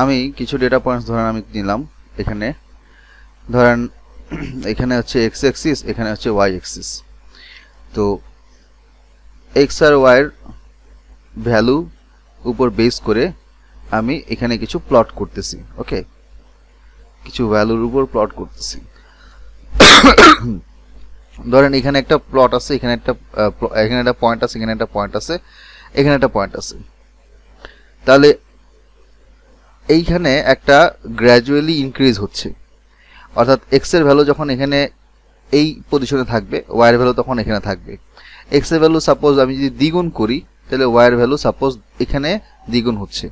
আমি কিছু data points ধরেন আমি নিলাম এখানে ধরেন এখানে হচ্ছে এক্স এক্সিস এখানে হচ্ছে ওয়াই এক্সিস তো এক্স আর ওয়াইয়ের ভ্যালু উপর বেস করে আমি এখানে কিছু প্লট করতেছি ওকে কিছু ভ্যালুর উপর প্লট করতেছি ধরেন এখানে একটা প্লট আছে এখানে একটা এখানে একটা পয়েন্ট আছে এখানে একটা পয়েন্ট আছে এখানে একটা পয়েন্ট আছে তাহলে এইখানে একটা গ্র্যাজুয়ালি ইনক্রিজ হচ্ছে অর্থাৎ এক্সের ভ্যালু যখন এখানে এই পজিশনে থাকবে ওয়ার ভ্যালু তখন এখানে থাকবে এক্সের ভ্যালু সাপোজ আমি যদি দ্বিগুণ করি তাহলে ওয়ার ভ্যালু সাপোজ এখানে দ্বিগুণ হচ্ছে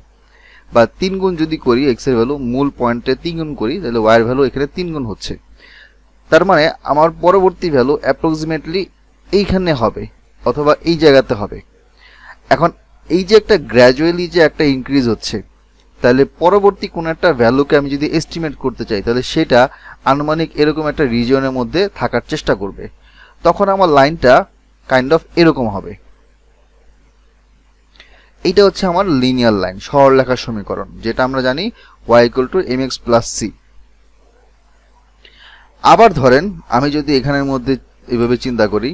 বা তিন গুণ যদি করি এক্সের ভ্যালু মূল পয়েন্টে তিন গুণ করি তাহলে ওয়ার ভ্যালু এখানে তিন গুণ হচ্ছে তার মানে আমার পরবর্তী ভ্যালু অ্যাপ্রক্সিমেটলি এইখানে হবে অথবা এই জায়গাতে হবে এখন এই যে একটা গ্র্যাজুয়ালি যে একটা ইনক্রিজ হচ্ছে তাহলে পরবর্তী কোনো একটা ভ্যালুকে আমি যদি এস্টিমেট করতে চাই তাহলে সেটা আনুমানিক এরকম একটা রিজিয়নের মধ্যে থাকার চেষ্টা করবে তখন আমার লাইনটা কাইন্ড অফ এরকম হবে এটা হচ্ছে আমার লিনিয়ার লাইন লেখার সমীকরণ যেটা আমরা জানি y equal to m x plus c আবার ধরেন আমি যদি এখানের মধ্যে এভাবে চিন্তা করি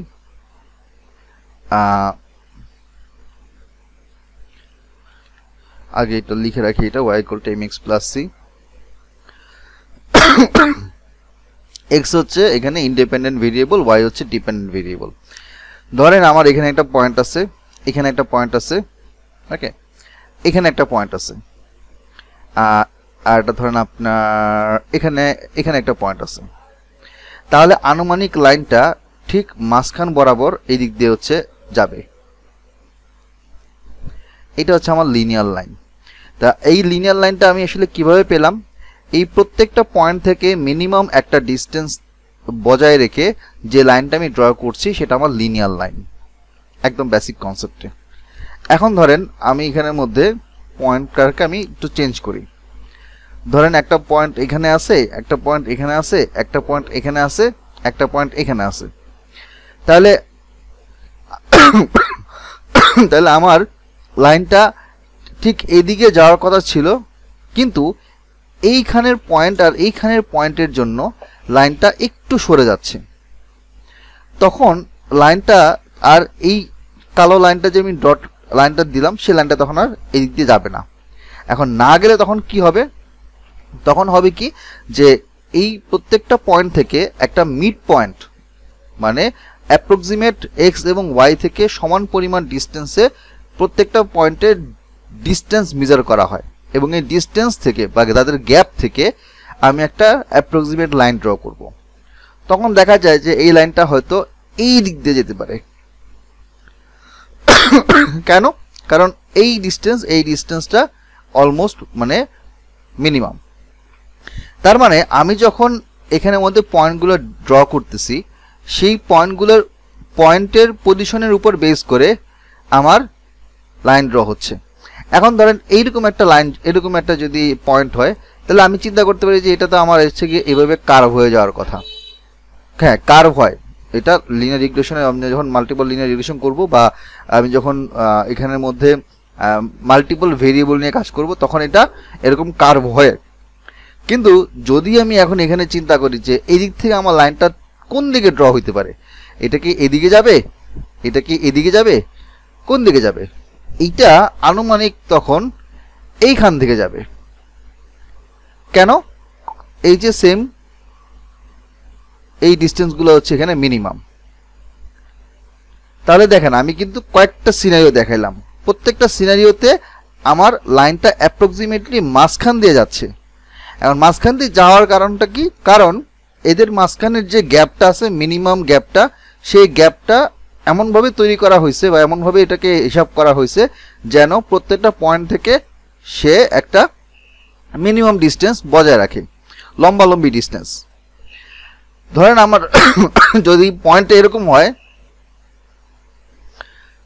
আগে এটা লিখে রাখি এটা y equal to m x plus c x হচ্ছে এখানে ইন্ডিপেন্ডেন্ট ভেরিয়েবল ওয়াই হচ্ছে ডিপেন্ডেন্ট ভেরিয়েবল ধরেন আমার এখানে একটা পয়েন্ট আছে এখানে একটা পয়েন্ট আছে ওকে এখানে একটা পয়েন্ট আছে আর এটা ধরেন আপনার এখানে এখানে একটা পয়েন্ট আছে তাহলে আনুমানিক লাইনটা ঠিক মাঝখান বরাবর এই দিক দিয়ে হচ্ছে যাবে এটা হচ্ছে আমার লিনিয়ার লাইন তা এই লিনিয়ার লাইনটা আমি আসলে কিভাবে পেলাম এই প্রত্যেকটা পয়েন্ট থেকে মিনিমাম একটা ডিস্টেন্স বজায় রেখে যে লাইনটা আমি ড্র করছি সেটা আমার লিনিয়ার লাইন একদম বেসিক কনসেপ্টে এখন ধরেন আমি এখানের মধ্যে পয়েন্টটাকে আমি একটু চেঞ্জ করি ধরেন একটা পয়েন্ট এখানে আছে একটা পয়েন্ট এখানে আছে একটা পয়েন্ট এখানে আছে একটা পয়েন্ট এখানে আছে তাহলে তাহলে আমার লাইনটা ঠিক এদিকে যাওয়ার কথা ছিল কিন্তু এইখানের পয়েন্ট আর এইখানের পয়েন্টের জন্য লাইনটা একটু সরে যাচ্ছে তখন লাইনটা আর এই কালো লাইনটা যে আমি ডট লাইনটা দিলাম সেই লাইনটা তখন আর এদিক দিয়ে যাবে না এখন না গেলে তখন কি হবে তখন হবে কি যে এই প্রত্যেকটা পয়েন্ট থেকে একটা মিড পয়েন্ট মানে অ্যাপ্রক্সিমেট এক্স এবং ওয়াই থেকে সমান পরিমাণ ডিস্টেন্সে প্রত্যেকটা পয়েন্টের ডিস্টেন্স মেজার করা হয় এবং এই ডিস্টেন্স থেকে বা তাদের গ্যাপ থেকে আমি একটা অ্যাপ্রক্সিমেট লাইন ড্র করব। তখন দেখা যায় যে এই লাইনটা হয়তো এই দিক দিয়ে যেতে পারে কেন কারণ এই ডিস্টেন্স এই ডিস্টেন্সটা অলমোস্ট মানে মিনিমাম তার মানে আমি যখন এখানের মধ্যে পয়েন্টগুলো ড্র করতেছি সেই পয়েন্টগুলোর পয়েন্টের পজিশনের উপর বেস করে আমার লাইন ড্র হচ্ছে এখন ধরেন এইরকম একটা লাইন এরকম একটা যদি পয়েন্ট হয় তাহলে আমি চিন্তা করতে পারি যে এটা তো আমার এসছে গিয়ে এভাবে কার্ভ হয়ে যাওয়ার কথা হ্যাঁ কার্ভ হয় এটা লিনিয়ার রিগ্রেশনে আমি যখন মাল্টিপল লিনিয়ার রিগ্রেশন করব বা আমি যখন এখানের মধ্যে মাল্টিপল ভেরিয়েবল নিয়ে কাজ করব তখন এটা এরকম কার্ভ হয় কিন্তু যদি আমি এখন এখানে চিন্তা করি যে এদিক থেকে আমার লাইনটা কোন দিকে ড্র হইতে পারে এটা কি এদিকে যাবে এটা কি এদিকে যাবে কোন দিকে যাবে এইটা আনুমানিক তখন এইখান থেকে যাবে কেন এই যে সেম এই ডিস্টেন্সগুলো হচ্ছে এখানে মিনিমাম তাহলে দেখেন আমি কিন্তু কয়েকটা সিনারিও দেখাইলাম প্রত্যেকটা সিনারিওতে আমার লাইনটা অ্যাপ্রক্সিমেটলি মাঝখান দিয়ে যাচ্ছে এখন মাঝখান দিয়ে যাওয়ার কারণটা কি কারণ এদের মাঝখানের যে গ্যাপটা আছে মিনিমাম গ্যাপটা সেই গ্যাপটা এমনভাবে তৈরি করা হয়েছে বা এমনভাবে এটাকে হিসাব করা হয়েছে যেন প্রত্যেকটা পয়েন্ট থেকে সে একটা মিনিমাম ডিস্টেন্স বজায় রাখে লম্বালম্বি ডিস্টেন্স ধরেন আমার যদি পয়েন্টটা এরকম হয়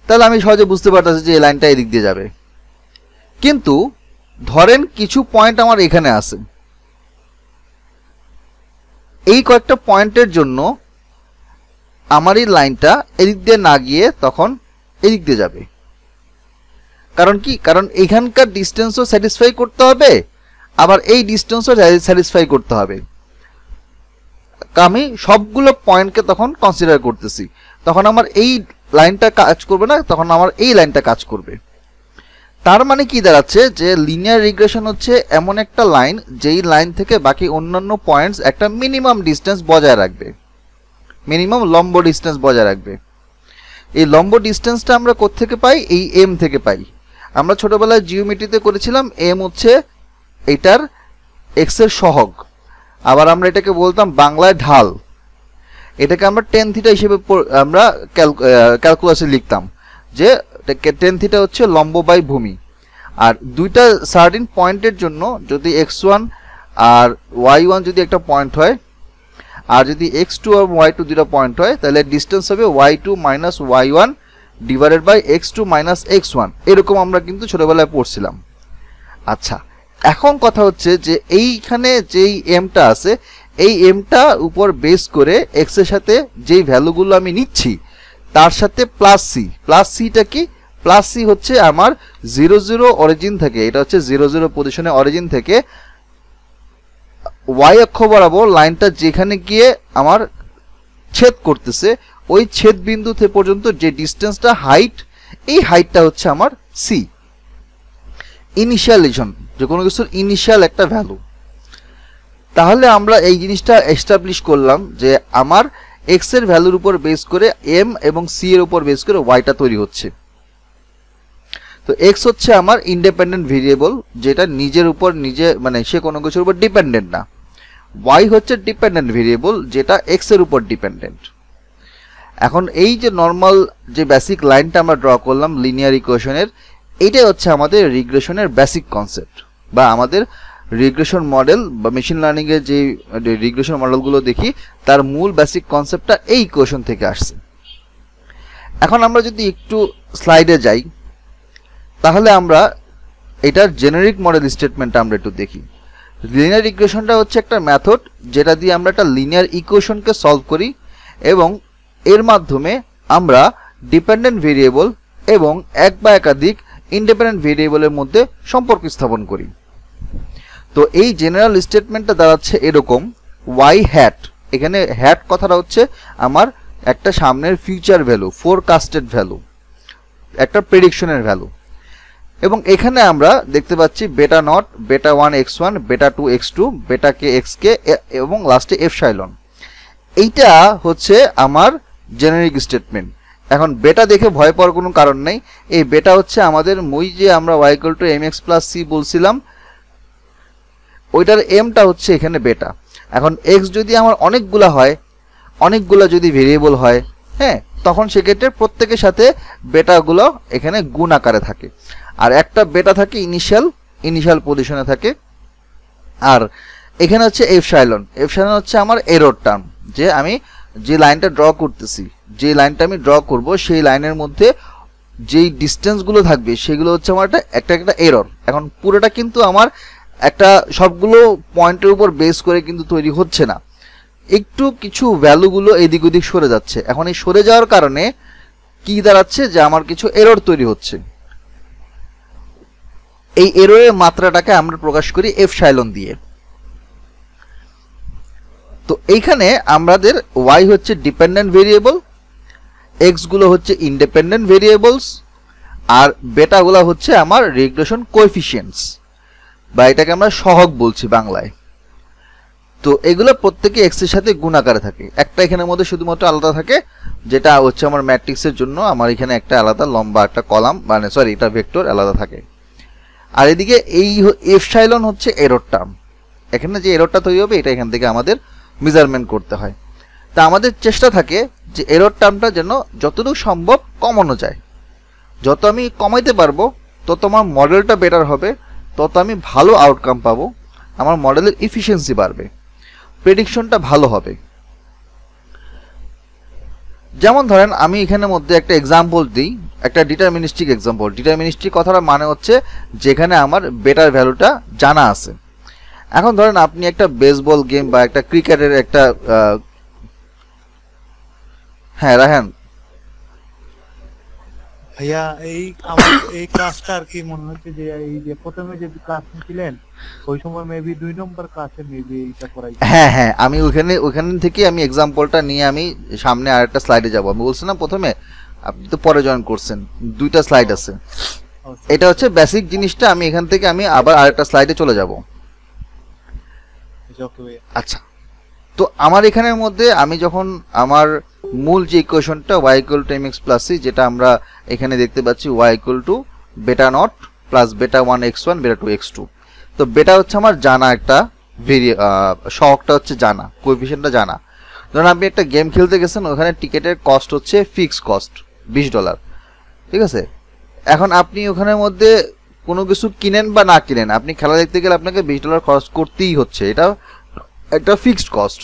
তাহলে আমি সহজে বুঝতে পারতেছি যে এই লাইনটা এদিক দিয়ে যাবে কিন্তু ধরেন কিছু পয়েন্ট আমার এখানে আছে এই কয়েকটা পয়েন্টের জন্য আমার এই লাইনটা এদিক দিয়ে না গিয়ে তখন এদিক দিয়ে যাবে কারণ কি কারণ এখানকার ডিস্টেন্সও স্যাটিসফাই করতে হবে আবার এই ডিস্টেন্সও স্যাটিসফাই করতে হবে আমি সবগুলো পয়েন্টকে তখন কনসিডার করতেছি তখন আমার এই লাইনটা কাজ করবে না তখন আমার এই লাইনটা কাজ করবে তার মানে কি দাঁড়াচ্ছে যে লিনিয়ার রিগ্রেশন হচ্ছে এমন একটা লাইন যেই লাইন থেকে বাকি অন্যান্য পয়েন্টস একটা মিনিমাম ডিস্টেন্স বজায় রাখবে মিনিমাম লম্ব ডিস্টেন্স বজায় রাখবে এই লম্ব ডিস্টেন্সটা আমরা কোত্থেকে পাই এই এম থেকে পাই আমরা ছোটোবেলায় জিওমেট্রিতে করেছিলাম এম হচ্ছে এটার এক্সের সহগ আবার আমরা এটাকে বলতাম বাংলায় ঢাল এটাকে আমরা টেন থিটা হিসেবে আমরা ক্যালকুলাসে লিখতাম যে টেন থিটা হচ্ছে লম্ব বাই ভূমি আর দুইটা সার্টিন পয়েন্টের জন্য যদি এক্স ওয়ান আর ওয়াই ওয়ান যদি একটা পয়েন্ট হয় আর যদি এক্স টু আর ওয়াই টু দুটো পয়েন্ট হয় তাহলে ডিস্টেন্স হবে y two minus y one divided by x two minus x one এরকম আমরা কিন্তু ছোটোবেলায় পড়ছিলাম আচ্ছা এখন কথা হচ্ছে যে এইখানে যেই এমটা আছে এই এমটা উপর বেস করে এক্সের সাথে যেই ভ্যালুগুলো আমি নিচ্ছি তার সাথে প্লাস সি প্লাস সিটা কি প্লাস সি হচ্ছে আমার জিরো জিরো অরিজিন থেকে এটা হচ্ছে জিরো জিরো পজিশনে অরিজিন থেকে ওয়াই অক্ষ বরাবর লাইনটা যেখানে গিয়ে আমার ছেদ করতেছে ওই ছেদ বিন্দুতে পর্যন্ত যে ডিস্টেন্সটা হাইট এই হাইটটা হচ্ছে আমার সি ইনিশিয়ালাইজেশন যে কোনো কিছুর ইনিশিয়াল একটা ভ্যালু তাহলে আমরা এই জিনিসটা এস্টাবলিশ করলাম যে আমার এক্সের ভ্যালুর উপর বেস করে এম এবং সি এর উপর বেস করে ওয়াইটা তৈরি হচ্ছে তো এক্স হচ্ছে আমার ইন্ডিপেন্ডেন্ট ভেরিয়েবল যেটা নিজের উপর নিজে মানে সে কোনো কিছুর উপর ডিপেন্ডেন্ট না ওয়াই হচ্ছে ডিপেন্ডেন্ট ভেরিয়েবল যেটা এক্সের উপর ডিপেন্ডেন্ট এখন এই যে নর্মাল যে বেসিক লাইনটা আমরা ড্র করলাম লিনিয়ার ইকুয়েশনের এইটাই হচ্ছে আমাদের রিগ্রেশনের বেসিক কনসেপ্ট বা আমাদের রিগ্রেশন মডেল বা মেশিন লার্নিংয়ের যে রিগ্রেশন মডেলগুলো দেখি তার মূল বেসিক কনসেপ্টটা এই ইকুয়েশন থেকে আসছে এখন আমরা যদি একটু স্লাইডে যাই তাহলে আমরা এটার জেনারিক মডেল স্টেটমেন্টটা আমরা একটু দেখি লিনিয়ার ইকুয়েশনটা হচ্ছে একটা ম্যাথড যেটা দিয়ে আমরা একটা লিনিয়ার ইকুয়েশনকে সলভ করি এবং এর মাধ্যমে আমরা ডিপেন্ডেন্ট ভেরিয়েবল এবং এক বা একাধিক ইন্ডিপেন্ডেন্ট ভেরিয়েবলের মধ্যে সম্পর্ক স্থাপন করি তো এই জেনারেল স্টেটমেন্টটা দাঁড়াচ্ছে এরকম ওয়াই হ্যাট এখানে হ্যাট কথাটা হচ্ছে আমার একটা সামনের ফিউচার ভ্যালু ফোরকাস্টেড ভ্যালু একটা প্রেডিকশনের ভ্যালু এবং এখানে আমরা দেখতে পাচ্ছি beta nought beta one x one beta two x two beta k x কে এবং লাস্টে এফ সাইলন এইটা হচ্ছে আমার জেনারিক স্টেটমেন্ট এখন বেটা দেখে ভয় পাওয়ার কোনো কারণ নেই এই বেটা হচ্ছে আমাদের মই যে আমরা y equal to m x plus c বলছিলাম ওইটার এমটা হচ্ছে এখানে বেটা এখন এক্স যদি আমার অনেকগুলো হয় অনেকগুলো যদি ভেরিয়েবল হয় হ্যাঁ তখন সেক্ষেত্রে প্রত্যেকের সাথে বেটাগুলো এখানে গুণ আকারে থাকে আর একটা বেটা থাকে ইনিশিয়াল ইনিশিয়াল পজিশনে থাকে আর এখানে হচ্ছে এফ সাইলন এফ সাইলন হচ্ছে আমার এরোর টার্ম যে আমি যে লাইনটা ড্র করতেছি যে লাইনটা আমি ড্র করব সেই লাইনের মধ্যে যেই ডিস্টেন্সগুলো থাকবে সেগুলো হচ্ছে আমার একটা একটা একটা এরর এখন পুরোটা কিন্তু আমার একটা সবগুলো পয়েন্টের উপর বেস করে কিন্তু তৈরি হচ্ছে না একটু কিছু ভ্যালুগুলো এদিক ওদিক সরে যাচ্ছে এখন এই সরে যাওয়ার কারণে কি দাঁড়াচ্ছে যে আমার কিছু এরর তৈরি হচ্ছে এই এররের মাত্রাটাকে আমরা প্রকাশ করি এফ সাইলন দিয়ে তো এইখানে আমাদের ওয়াই হচ্ছে ডিপেন্ডেন্ট ভেরিয়েবল এক্সগুলো হচ্ছে ইন্ডিপেন্ডেন্ট ভেরিয়েবলস আর বেটাগুলো হচ্ছে আমার রেগুলেশন কোএফিসিয়েন্টস বা এটাকে আমরা সহগ বলছি বাংলায় তো এগুলো প্রত্যেকে এক্সের সাথে গুণ আকারে থাকে একটা এখানের মধ্যে শুধুমাত্র আলাদা থাকে যেটা হচ্ছে আমার ম্যাট্রিক্সের জন্য আমার এখানে একটা আলাদা লম্বা একটা কলাম মানে সরি এটা ভেক্টর আলাদা থাকে আর এদিকে এই এফসাইলন হচ্ছে এরোর টার্ম এখানে যে এরোরটা তৈরি হবে এটা এখান থেকে আমাদের মেজারমেন্ট করতে হয় তা আমাদের চেষ্টা থাকে যে এরোর টার্মটা যেন যতটুকু সম্ভব কমানো যায় যত আমি কমাইতে পারবো তত আমার মডেলটা বেটার হবে তত আমি ভালো আউটকাম পাবো আমার মডেলের ইফিসিয়েন্সি বাড়বে প্রেডিকশনটা ভালো হবে যেমন ধরেন আমি এখানের মধ্যে একটা এক্সাম্পল দিই একটা ডিটারমিনিস্টিক এক্সাম্পল ডিটারমিনিস্টিক কথাটা মানে হচ্ছে যেখানে আমার বেটার ভ্যালুটা জানা আছে এখন ধরেন আপনি একটা বেসবল গেম বা একটা ক্রিকেটের একটা হ্যাঁ রাহেন ভাইয়া এই আমার এই কাজটা আর কি মনে হচ্ছে যে এই যে প্রথমে যে কাজ ছিলেন ওই সময় মেবি দুই নম্বর কাজে মেবি এটা করাই হ্যাঁ হ্যাঁ আমি ওখানে ওখান থেকে আমি এক্সাম্পলটা নিয়ে আমি সামনে আর একটা স্লাইডে যাব আমি বলছিলাম প্রথমে আপনি তো পরে জয়েন করছেন দুইটা স্লাইড আছে আচ্ছা। এটা হচ্ছে বেসিক জিনিসটা আমি এখান থেকে আমি আবার আর একটা স্লাইডে চলে যাব আচ্ছা তো আমার এখানের মধ্যে আমি যখন আমার মূল যে ইকুয়েশনটা y equal to m x plus c যেটা আমরা এখানে দেখতে পাচ্ছি y equal to beta nought plus beta one x one beta two x two তো বেটা হচ্ছে আমার জানা একটা ভেরি শখটা হচ্ছে জানা কোভিশনটা জানা ধরুন আপনি একটা গেম খেলতে গেছেন ওখানে টিকিটের কস্ট হচ্ছে ফিক্স কস্ট বিশ ডলার ঠিক আছে এখন আপনি ওখানের মধ্যে কোনো কিছু কিনেন বা না কিনেন আপনি খেলা দেখতে গেলে আপনাকে বিশ ডলার খরচ করতেই হচ্ছে এটা একটা ফিক্সড কস্ট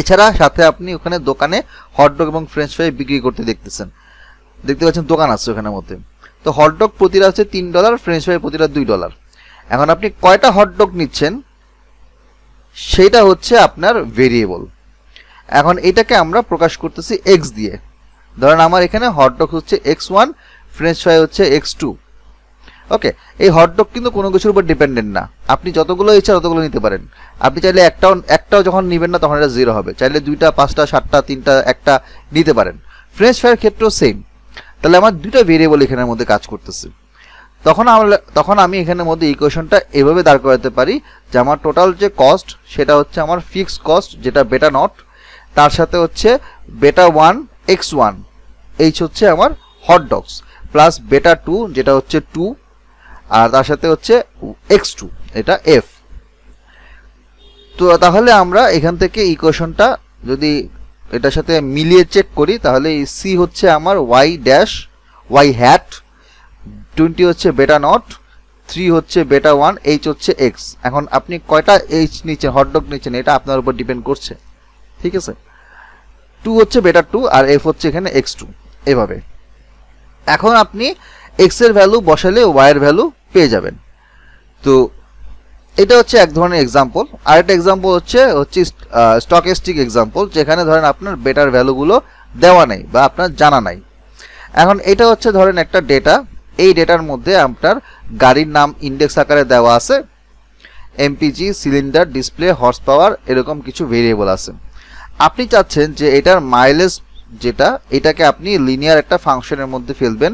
এছাড়া সাথে আপনি ওখানে দোকানে হটডগ এবং ফ্রেঞ্চ ফ্রাই বিক্রি করতে দেখতেছেন দেখতে পাচ্ছেন দোকান আছে ওখানের মধ্যে তো হটডগ প্রতিটা হচ্ছে তিন ডলার ফ্রেঞ্চ ফ্রাই প্রতিটা দুই ডলার এখন আপনি কয়টা হটডগ নিচ্ছেন সেটা হচ্ছে আপনার ভেরিয়েবল এখন এটাকে আমরা প্রকাশ করতেছি এক্স দিয়ে ধরেন আমার এখানে হটডগ হচ্ছে এক্স ওয়ান ফ্রেঞ্চ ফ্রাই হচ্ছে এক্স টু ওকে এই হটডগ কিন্তু কোনো কিছুর উপর ডিপেন্ডেন্ট না আপনি যতগুলো ইচ্ছা ততগুলো নিতে পারেন আপনি চাইলে একটাও একটাও যখন নেবেন না তখন এটা জিরো হবে চাইলে দুইটা পাঁচটা সাতটা তিনটা একটা নিতে পারেন ফ্রেঞ্চ ফ্রাইয়ের ক্ষেত্রেও সেম তাহলে আমার দুইটা ভেরিয়েবল এখানের মধ্যে কাজ করতেছে তখন আমরা তখন আমি এখানের মধ্যে ইকুয়েশনটা এভাবে দাঁড় করাতে পারি যে আমার টোটাল যে কস্ট সেটা হচ্ছে আমার ফিক্সড কস্ট যেটা বেটা নট তার সাথে হচ্ছে বেটা ওয়ান এক্স ওয়ান এইচ হচ্ছে আমার hot dogs plus beta two যেটা হচ্ছে টু আর তার সাথে হচ্ছে এক্স টু এটা এফ তো তাহলে আমরা এখান থেকে ইকুয়েশনটা যদি এটার সাথে মিলিয়ে চেক করি তাহলে সি হচ্ছে আমার y dash y hat twenty হচ্ছে বেটা নট থ্রি হচ্ছে বেটা ওয়ান এইচ হচ্ছে এক্স এখন আপনি কয়টা এইচ নিচ্ছেন হটডগ নিচ্ছেন এটা আপনার উপর ডিপেন্ড করছে ঠিক আছে টু হচ্ছে বেটা টু আর এফ হচ্ছে এখানে এক্স টু এভাবে এখন আপনি এক্সের ভ্যালু বসালে ওয়াইয়ের ভ্যালু পেয়ে যাবেন তো এটা হচ্ছে এক ধরনের এক্সাম্পল আর একটা এক্সাম্পল হচ্ছে হচ্ছে স্টকেস্টিক এক্সাম্পল যেখানে ধরেন আপনার বেটার ভ্যালুগুলো দেওয়া নেই বা আপনার জানা নাই এখন এটা হচ্ছে ধরেন একটা ডেটা এই ডেটার মধ্যে আপনার গাড়ির নাম ইন্ডেক্স আকারে দেওয়া আছে MPG cylinder display horsepower এরকম কিছু ভেরিয়েবল আছে আপনি চাচ্ছেন যে এটার মাইলেজ যেটা এটাকে আপনি লিনিয়ার একটা ফাংশনের মধ্যে ফেলবেন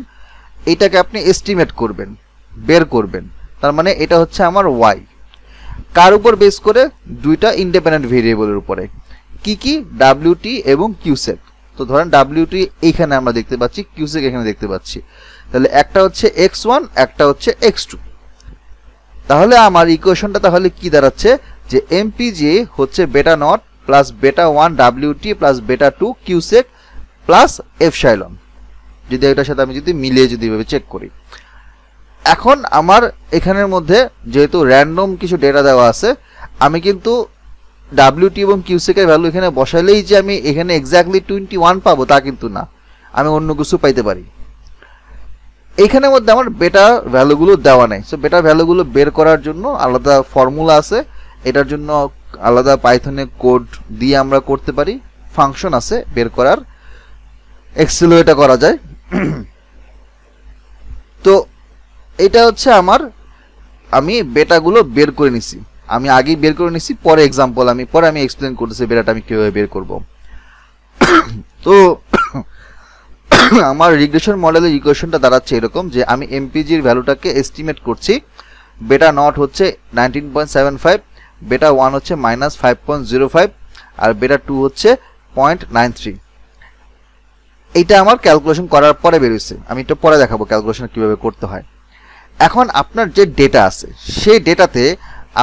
এটাকে আপনি এস্টিমেট করবেন বের করবেন তার মানে এটা হচ্ছে আমার ওয়াই কার উপর বেস করে দুইটা ইন্ডিপেন্ডেন্ট ভেরিয়েবলের উপরে কি কি ডাব্লিউটি এবং কিউসেক তো ধরেন ডাব্লিউটি এইখানে আমরা দেখতে পাচ্ছি কিউসেক এখানে দেখতে পাচ্ছি তাহলে একটা হচ্ছে এক্স ওয়ান একটা হচ্ছে এক্স টু তাহলে আমার ইকুয়েশনটা তাহলে কি দাঁড়াচ্ছে যে এমপিজে হচ্ছে beta nought plus beta one WT plus beta two qsec plus epsilon যদি এটার সাথে আমি যদি মিলিয়ে যদি এভাবে চেক করি এখন আমার এখানের মধ্যে যেহেতু র্যান্ডম কিছু ডেটা দেওয়া আছে আমি কিন্তু ডাব্লিউটি এবং কিউসেকের ভ্যালু এখানে বসালেই যে আমি এখানে এক্স্যাক্টলি টোয়েন্টি ওয়ান পাবো তা কিন্তু না আমি অন্য কিছু পাইতে পারি এখানে মধ্যে আমার বেটা ভ্যালুগুলো দেওয়া নেই সো বেটার ভ্যালুগুলো বের করার জন্য আলাদা ফর্মুলা আছে এটার জন্য আলাদা পাইথনে কোড দিয়ে আমরা করতে পারি ফাংশন আছে বের করার এক্সেলো এটা করা যায় তো এটা হচ্ছে আমার আমি বেটাগুলো বের করে নিছি আমি আগেই বের করে নিছি পরে এক্সাম্পল আমি পরে আমি এক্সপ্লেন করতেছি বেটাটা আমি কীভাবে বের করব তো আমার রিগ্রেশন মডেলের ইকুয়েশনটা দাঁড়াচ্ছে এরকম যে আমি এমপিজির ভ্যালুটাকে এস্টিমেট করছি বেটা নট হচ্ছে nineteen point seven five beta one হচ্ছে minus five point zero five আর বেটা টু হচ্ছে পয়েন্ট নাইন থ্রি এইটা আমার ক্যালকুলেশন করার পরে বেরোচ্ছে আমি একটু পরে দেখাবো ক্যালকুলেশন কীভাবে করতে হয় এখন আপনার যে ডেটা আছে সেই ডেটাতে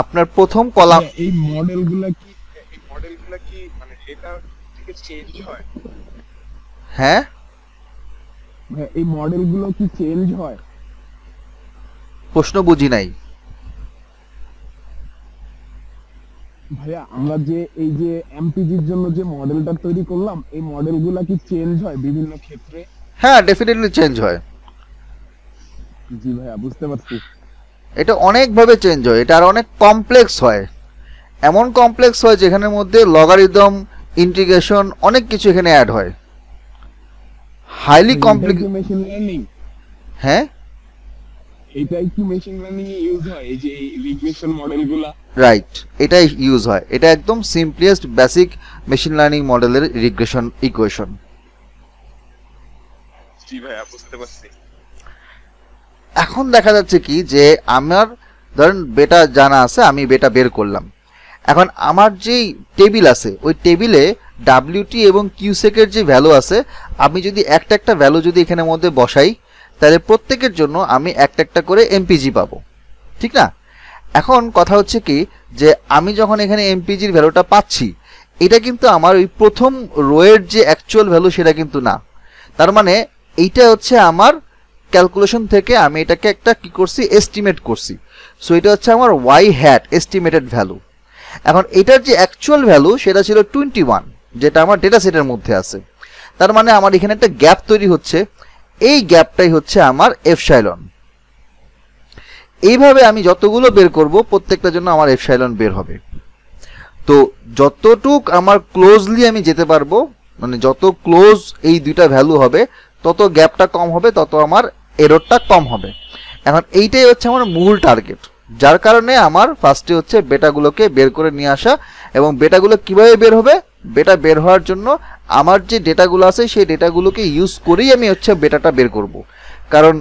আপনার প্রথম কলাম এই মডেলগুলো কি এই মডেলগুলো কি মানে ডেটা থেকে চেঞ্জ হয় হ্যাঁ মানে এই মডেলগুলো কি চেঞ্জ হয় প্রশ্ন বুঝি নাই ভাইয়া আমরা যে এই যে এমপিজির জন্য যে মডেলটা তৈরি করলাম এই মডেলগুলো কি চেঞ্জ হয় বিভিন্ন ক্ষেত্রে হ্যাঁ ডেফিনেটলি চেঞ্জ হয় জি ভাইয়া বুঝতে পারছি এটা অনেকভাবে চেঞ্জ হয় এটা আর অনেক কমপ্লেক্স হয় এমন কমপ্লেক্স হয় যেখানের মধ্যে লগারিদম ইন্টিগ্রেশন অনেক কিছু এখানে অ্যাড হয় হাইলি কমপ্লেক্স মেশিন লার্নিং হ্যাঁ এটাই কি মেশিন লার্নিং ইউজ হয় এই যে রিগ্রেশন মডেলগুলো রাইট এটাই ইউজ হয় এটা একদম সিম্পলিস্ট বেসিক মেশিন লার্নিং মডেলের রিগ্রেশন ইকুয়েশন জি ভাই বুঝতে পারছি এখন দেখা যাচ্ছে কি যে আমার ধরেন বেটা জানা আছে আমি বেটা বের করলাম এখন আমার যেই টেবিল আছে ওই টেবিলে ডাব্লিউটি এবং কিউসেকের যে ভ্যালু আছে আমি যদি একটা একটা ভ্যালু যদি এখানের মধ্যে বসাই তাহলে প্রত্যেকের জন্য আমি একটা একটা করে এমপিজি পাবো ঠিক না এখন কথা হচ্ছে কি যে আমি যখন এখানে এমপিজির ভ্যালুটা পাচ্ছি এটা কিন্তু আমার ওই প্রথম রোয়ের যে অ্যাকচুয়াল ভ্যালু সেটা কিন্তু না তার মানে এইটা হচ্ছে আমার ক্যালকুলেশন থেকে আমি এটাকে একটা কি করছি এস্টিমেট করছি সো এটা হচ্ছে আমার ওয়াই হ্যাট এস্টিমেটেড ভ্যালু এখন এটার যে অ্যাকচুয়াল ভ্যালু সেটা ছিল টোয়েন্টি ওয়ান যেটা আমার ডেটা সেটের মধ্যে আছে তার মানে আমার এখানে একটা গ্যাপ তৈরি হচ্ছে এই গ্যাপটাই হচ্ছে আমার এফসাইলন এইভাবে আমি যতগুলো বের করব প্রত্যেকটার জন্য আমার এফসাইলন বের হবে তো যতটুক আমার ক্লোজলি আমি যেতে পারবো মানে যত ক্লোজ এই দুইটা ভ্যালু হবে তত গ্যাপটা কম হবে তত আমার এরোরটা কম হবে এখন এইটাই হচ্ছে আমার মূল টার্গেট যার কারণে আমার ফার্স্টে হচ্ছে বেটাগুলোকে বের করে নিয়ে আসা এবং বেটাগুলো কিভাবে বের হবে বেটা বের হওয়ার জন্য আমার যে ডেটাগুলো আছে সেই ডেটাগুলোকে ইউজ করেই আমি হচ্ছে বেটাটা বের করব। কারণ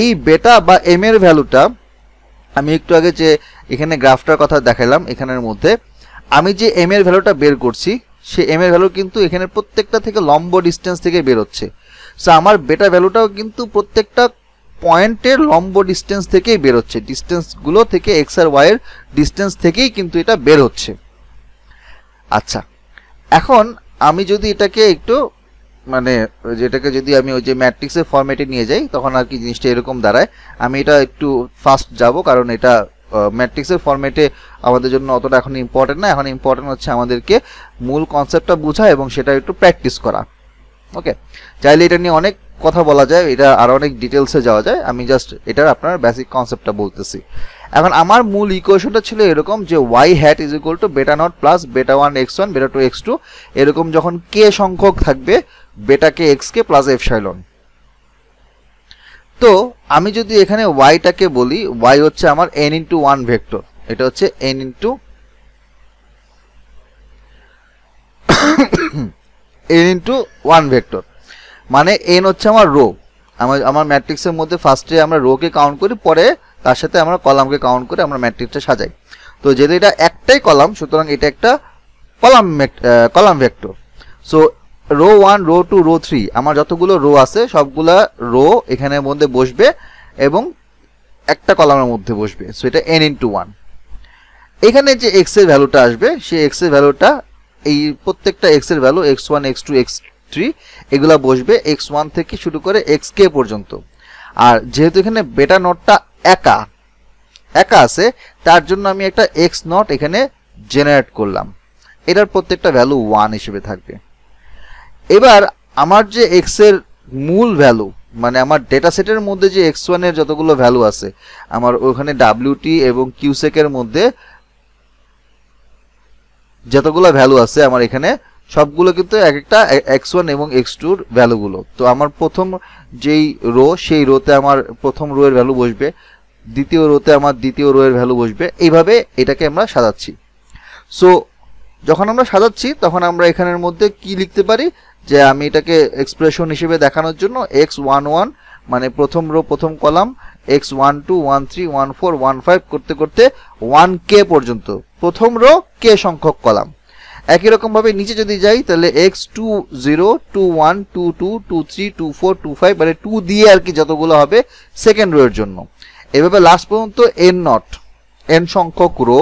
এই বেটা বা এম এর ভ্যালুটা আমি একটু আগে যে এখানে গ্রাফটার কথা দেখালাম এখানের মধ্যে আমি যে এম এর ভ্যালুটা বের করছি সে এম এর ভ্যালু কিন্তু এখানে প্রত্যেকটা থেকে লম্ব ডিস্টেন্স থেকে বেরোচ্ছে হচ্ছে সো আমার বেটা ভ্যালুটাও কিন্তু প্রত্যেকটা পয়েন্টের লম্ব ডিস্টেন্স থেকেই বেরোচ্ছে ডিস্টেন্সগুলো থেকে এক্স আর ওয়াইয়ের ডিস্টেন্স থেকেই কিন্তু এটা বের হচ্ছে আচ্ছা এখন আমি যদি এটাকে একটু মানে যেটাকে যদি আমি ওই যে ম্যাট্রিক্সের ফরম্যাটে নিয়ে যাই তখন আর কি জিনিসটা এরকম দাঁড়ায় আমি এটা একটু ফাস্ট যাব কারণ এটা ম্যাট্রিক্সের ফরম্যাটে আমাদের জন্য অতটা এখন ইম্পর্টেন্ট না এখন ইম্পর্টেন্ট হচ্ছে আমাদেরকে মূল কনসেপ্টটা বোঝা এবং সেটা একটু প্র্যাকটিস করা ওকে চাইলে এটা নিয়ে অনেক কথা বলা যায় এটা আর অনেক ডিটেলসে যাওয়া যায় আমি জাস্ট এটার আপনার বেসিক কনসেপ্টটা বলতেছি এখন আমার মূল ইকুয়েশনটা ছিল এরকম যে y hat is equal to beta nought plus beta one x one beta two x two এরকম যখন কে সংখ্যক থাকবে বেটাকে x k plus epsilon তো আমি যদি এখানে ওয়াইটাকে বলি ওয়াই হচ্ছে আমার এন ইন্টু ওয়ান ভেক্টর এটা হচ্ছে n into n into one vector মানে এন হচ্ছে আমার রো আমার আমার ম্যাট্রিক্সের মধ্যে ফার্স্টে আমরা রোকে কাউন্ট করি পরে তার সাথে আমরা কলামকে কাউন্ট করে আমরা ম্যাট্রিক্সটা সাজাই তো যেহেতু এটা একটাই কলাম সুতরাং এটা একটা column column vector so row one row two row three আমার যতগুলো রো আছে সবগুলা রো এখানের মধ্যে বসবে এবং একটা কলামের মধ্যে বসবে সো এটা এন ইন্টু ওয়ান এখানে যে এক্স এর ভ্যালুটা আসবে সেই এক্স এর ভ্যালুটা এই প্রত্যেকটা এক্স এর value x one x two x three এগুলা বসবে এক্স ওয়ান থেকে শুরু করে এক্স কে পর্যন্ত আর যেহেতু এখানে বেটা নটটা একা একা আছে তার জন্য আমি একটা এক্স নট এখানে জেনারেট করলাম এটার প্রত্যেকটা ভ্যালু ওয়ান হিসেবে থাকবে এবার আমার যে এক্স এর মূল ভ্যালু মানে আমার ডেটা সেটের মধ্যে যে এক্স ওয়ানের যতগুলো ভ্যালু আছে আমার ওখানে ডাব্লিউটি এবং কিউসেকের মধ্যে যতগুলো ভ্যালু আছে আমার এখানে সবগুলো কিন্তু এক একটা এক্স ওয়ান এবং এক্স টুর ভ্যালুগুলো তো আমার প্রথম যেই রো সেই রোতে আমার প্রথম রো এর ভ্যালু বসবে দ্বিতীয় রোতে আমার দ্বিতীয় রো এর ভ্যালু বসবে এইভাবে এটাকে আমরা সাজাচ্ছি সো যখন আমরা সাজাচ্ছি তখন আমরা এখানের মধ্যে কি লিখতে পারি যে আমি এটাকে এক্সপ্রেশন হিসেবে দেখানোর জন্য এক্স ওয়ান ওয়ান মানে প্রথম রো প্রথম column x one two one three one four one five করতে করতে ওয়ান কে পর্যন্ত প্রথম রো কে সংখ্যক কলাম একই রকমভাবে নিচে যদি যাই তাহলে x two zero two one two two two three two four two five মানে টু দিয়ে আর কি যতগুলো হবে সেকেন্ড রোয়ের জন্য এভাবে লাস্ট পর্যন্ত এন নট এন সংখ্যক row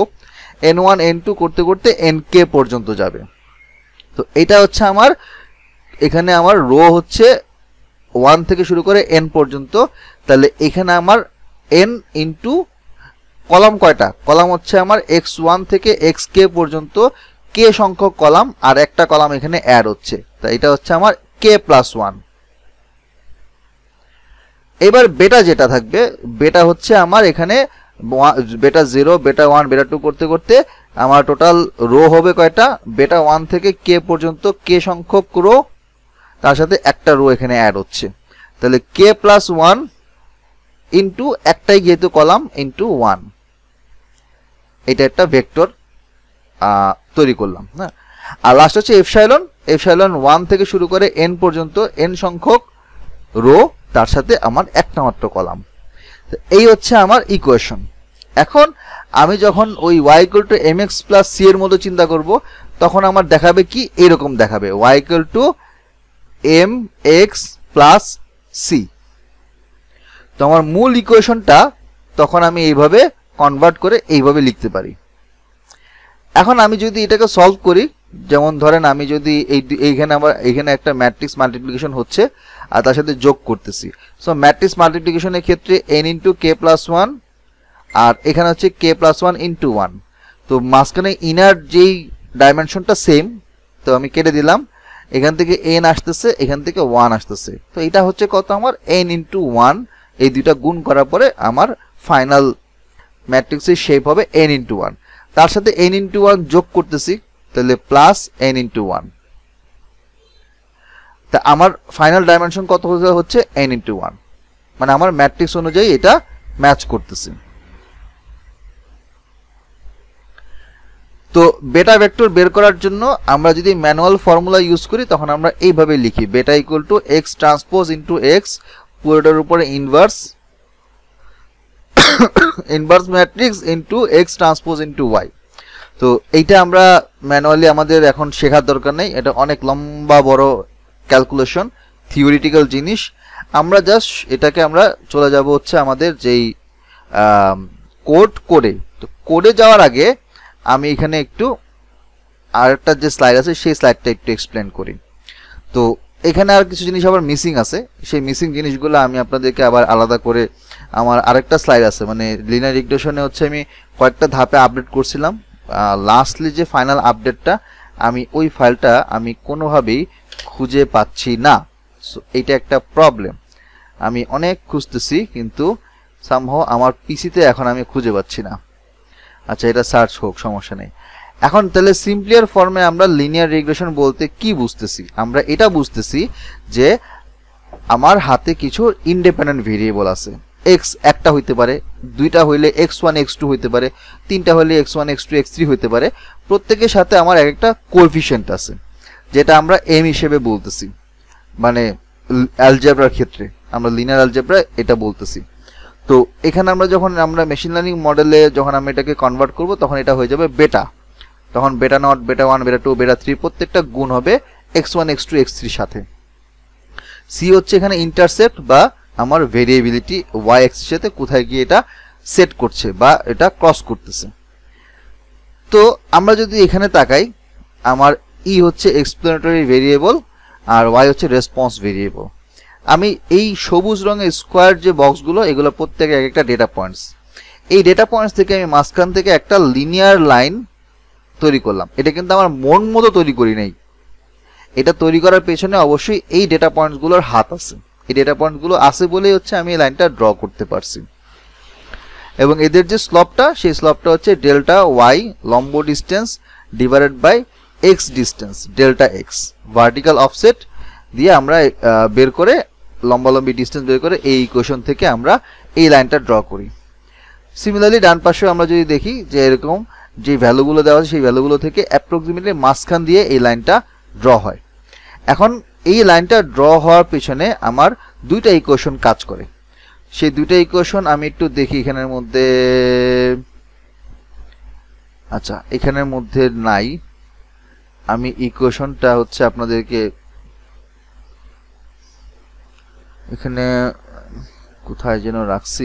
n one n two করতে করতে এন কে পর্যন্ত যাবে তো এটা হচ্ছে আমার এখানে আমার রো হচ্ছে ওয়ান থেকে শুরু করে এন পর্যন্ত তাহলে এখানে আমার এন ইন্টু কলাম কয়টা কলাম হচ্ছে আমার এক্স ওয়ান থেকে এক্স কে পর্যন্ত কে সংখ্যক কলাম আর একটা কলাম এখানে অ্যাড হচ্ছে তা এটা হচ্ছে আমার কে প্লাস ওয়ান এবার বেটা যেটা থাকবে বেটা হচ্ছে আমার এখানে বেটা জিরো বেটা ওয়ান বেটা টু করতে করতে আমার টোটাল রো হবে কয়টা বেটা ওয়ান থেকে কে পর্যন্ত কে সংখ্যক রো তার সাথে একটা রো এখানে অ্যাড হচ্ছে তাহলে কে প্লাস ওয়ান ইন্টু একটাই যেহেতু কলাম ইন্টু ওয়ান এটা একটা ভেক্টর তৈরি করলাম হ্যাঁ আর লাস্ট হচ্ছে এফসাইলন এফসাইলন ওয়ান থেকে শুরু করে এন পর্যন্ত এন সংখ্যক রো তার সাথে আমার একটা মাত্র কলাম এই হচ্ছে আমার ইকুয়েশন এখন আমি যখন ওই y equal to m x plus c এর মতো চিন্তা করব তখন আমার দেখাবে কি এরকম দেখাবে y equal to m x plus c তো আমার মূল ইকুয়েশনটা তখন আমি এইভাবে কনভার্ট করে এইভাবে লিখতে পারি এখন আমি যদি এটাকে সলভ করি যেমন ধরেন আমি যদি এই এইখানে আমার এইখানে একটা ম্যাট্রিক্স মাল্টিপ্লিকেশন হচ্ছে আর তার সাথে যোগ করতেছি সো ম্যাট্রিক্স মাল্টিপ্লিকেশনের ক্ষেত্রে n into k plus one আর এখানে হচ্ছে k plus one into one তো মাঝখানে ইনার যেই ডাইমেনশনটা সেম তো আমি কেটে দিলাম এখান থেকে এন আসতেছে এখান থেকে ওয়ান আসতেছে তো এটা হচ্ছে কত আমার এন ইন্টু ওয়ান এই দুইটা গুণ করার পরে আমার ফাইনাল ম্যাট্রিক্সের শেপ হবে এন ইন্টু ওয়ান তার সাথে এন ইন্টু ওয়ান যোগ করতেছি তাহলে প্লাস এন ইন্টু ওয়ান তা আমার ফাইনাল ডাইমেনশন কত হচ্ছে এন ইন্টু ওয়ান মানে আমার ম্যাট্রিক্স অনুযায়ী এটা ম্যাচ করতেছি তো বেটা ভেক্টর বের করার জন্য আমরা যদি ম্যানুয়াল ফর্মুলা ইউজ করি তখন আমরা এইভাবে লিখি beta equal to x transpose into x পুরোটার উপরে inverse inverse matrix into x transpose into y তো এইটা আমরা ম্যানুয়ালি আমাদের এখন শেখার দরকার নেই এটা অনেক লম্বা বড় ক্যালকুলেশন থিওরিটিক্যাল জিনিস আমরা জাস্ট এটাকে আমরা চলে যাব হচ্ছে আমাদের যেই কোড কোডে তো কোডে যাওয়ার আগে আমি এখানে একটু আরেকটা যে স্লাইড আছে সেই স্লাইডটা একটু এক্সপ্লেন করি তো এখানে আর কিছু জিনিস আবার মিসিং আছে সেই মিসিং জিনিসগুলো আমি আপনাদেরকে আবার আলাদা করে আমার আরেকটা স্লাইড আছে মানে লিনার রিগ্রেশনে হচ্ছে আমি কয়েকটা ধাপে আপডেট করছিলাম লাস্টলি যে ফাইনাল আপডেটটা আমি ওই ফাইলটা আমি কোনোভাবেই খুঁজে পাচ্ছি না সো এটা একটা প্রবলেম আমি অনেক খুঁজতেছি কিন্তু সামহ আমার পিসিতে এখন আমি খুঁজে পাচ্ছি না আচ্ছা এটা সার্চ হোক সমস্যা নেই এখন তাহলে সিম্পলিয়ার ফর্মে আমরা লিনিয়ার রেগুলেশন বলতে কি বুঝতেছি আমরা এটা বুঝতেছি যে আমার হাতে কিছু ইন্ডিপেন্ডেন্ট ভেরিয়েবল আছে এক্স একটা হইতে পারে দুইটা হইলে এক্স ওয়ান এক্স টু হইতে পারে তিনটা হইলে x one x two x three হইতে পারে প্রত্যেকের সাথে আমার এক একটা কোএফিসিয়েন্ট আছে যেটা আমরা এম হিসেবে বলতেছি মানে অ্যালজেব্রার ক্ষেত্রে আমরা লিনিয়ার অ্যালজেব্রা এটা বলতেছি তো এখানে আমরা যখন আমরা মেশিন লার্নিং মডেলে যখন আমরা এটাকে কনভার্ট করব তখন এটা হয়ে যাবে বেটা তখন বেটা nought beta one beta two বেটা থ্রি প্রত্যেকটা গুণ হবে x one x two x থ্রির সাথে সি হচ্ছে এখানে ইন্টারসেপ্ট বা আমার ভেরিয়েবিলিটি ওয়াই এক্সের সাথে কোথায় গিয়ে এটা সেট করছে বা এটা ক্রস করতেছে তো আমরা যদি এখানে তাকাই আমার ই e হচ্ছে এক্সপ্লেনেটরি ভেরিয়েবল আর ওয়াই হচ্ছে রেসপন্স ভেরিয়েবল আমি এই সবুজ রঙের স্কোয়ার যে বক্সগুলো এগুলো প্রত্যেকে এক একটা ডেটা পয়েন্টস এই ডেটা পয়েন্টস থেকে আমি মাঝখান থেকে একটা লিনিয়ার লাইন তৈরি করলাম এটা কিন্তু আমার মন মতো তৈরি করি নাই এটা তৈরি করার পেছনে অবশ্যই এই ডেটা পয়েন্টসগুলোর হাত আছে এই ডেটা পয়েন্টগুলো আছে বলেই হচ্ছে আমি এই লাইনটা ড্র করতে পারছি এবং এদের যে স্লপটা সেই স্লপটা হচ্ছে ডেল্টা ওয়াই লম্ব distance divided by x distance delta x vertical offset দিয়ে আমরা বের করে লম্বালম্বি ডিস্টেন্স বের করে এই ইকুয়েশন থেকে আমরা এই লাইনটা ড্র করি সিমিলারলি ডান পাশেও আমরা যদি দেখি যে এরকম যে ভ্যালুগুলো দেওয়া আছে সেই ভ্যালুগুলো থেকে অ্যাপ্রক্সিমেটলি মাঝখান দিয়ে এই লাইনটা ড্র হয় এখন এই লাইনটা ড্র হওয়ার পিছনে আমার দুইটা ইকুয়েশন কাজ করে সেই দুইটা ইকুয়েশন আমি একটু দেখি এখানের মধ্যে আচ্ছা এখানের মধ্যে নাই আমি ইকুয়েশনটা হচ্ছে আপনাদেরকে এখানে কোথায় যেন রাখছি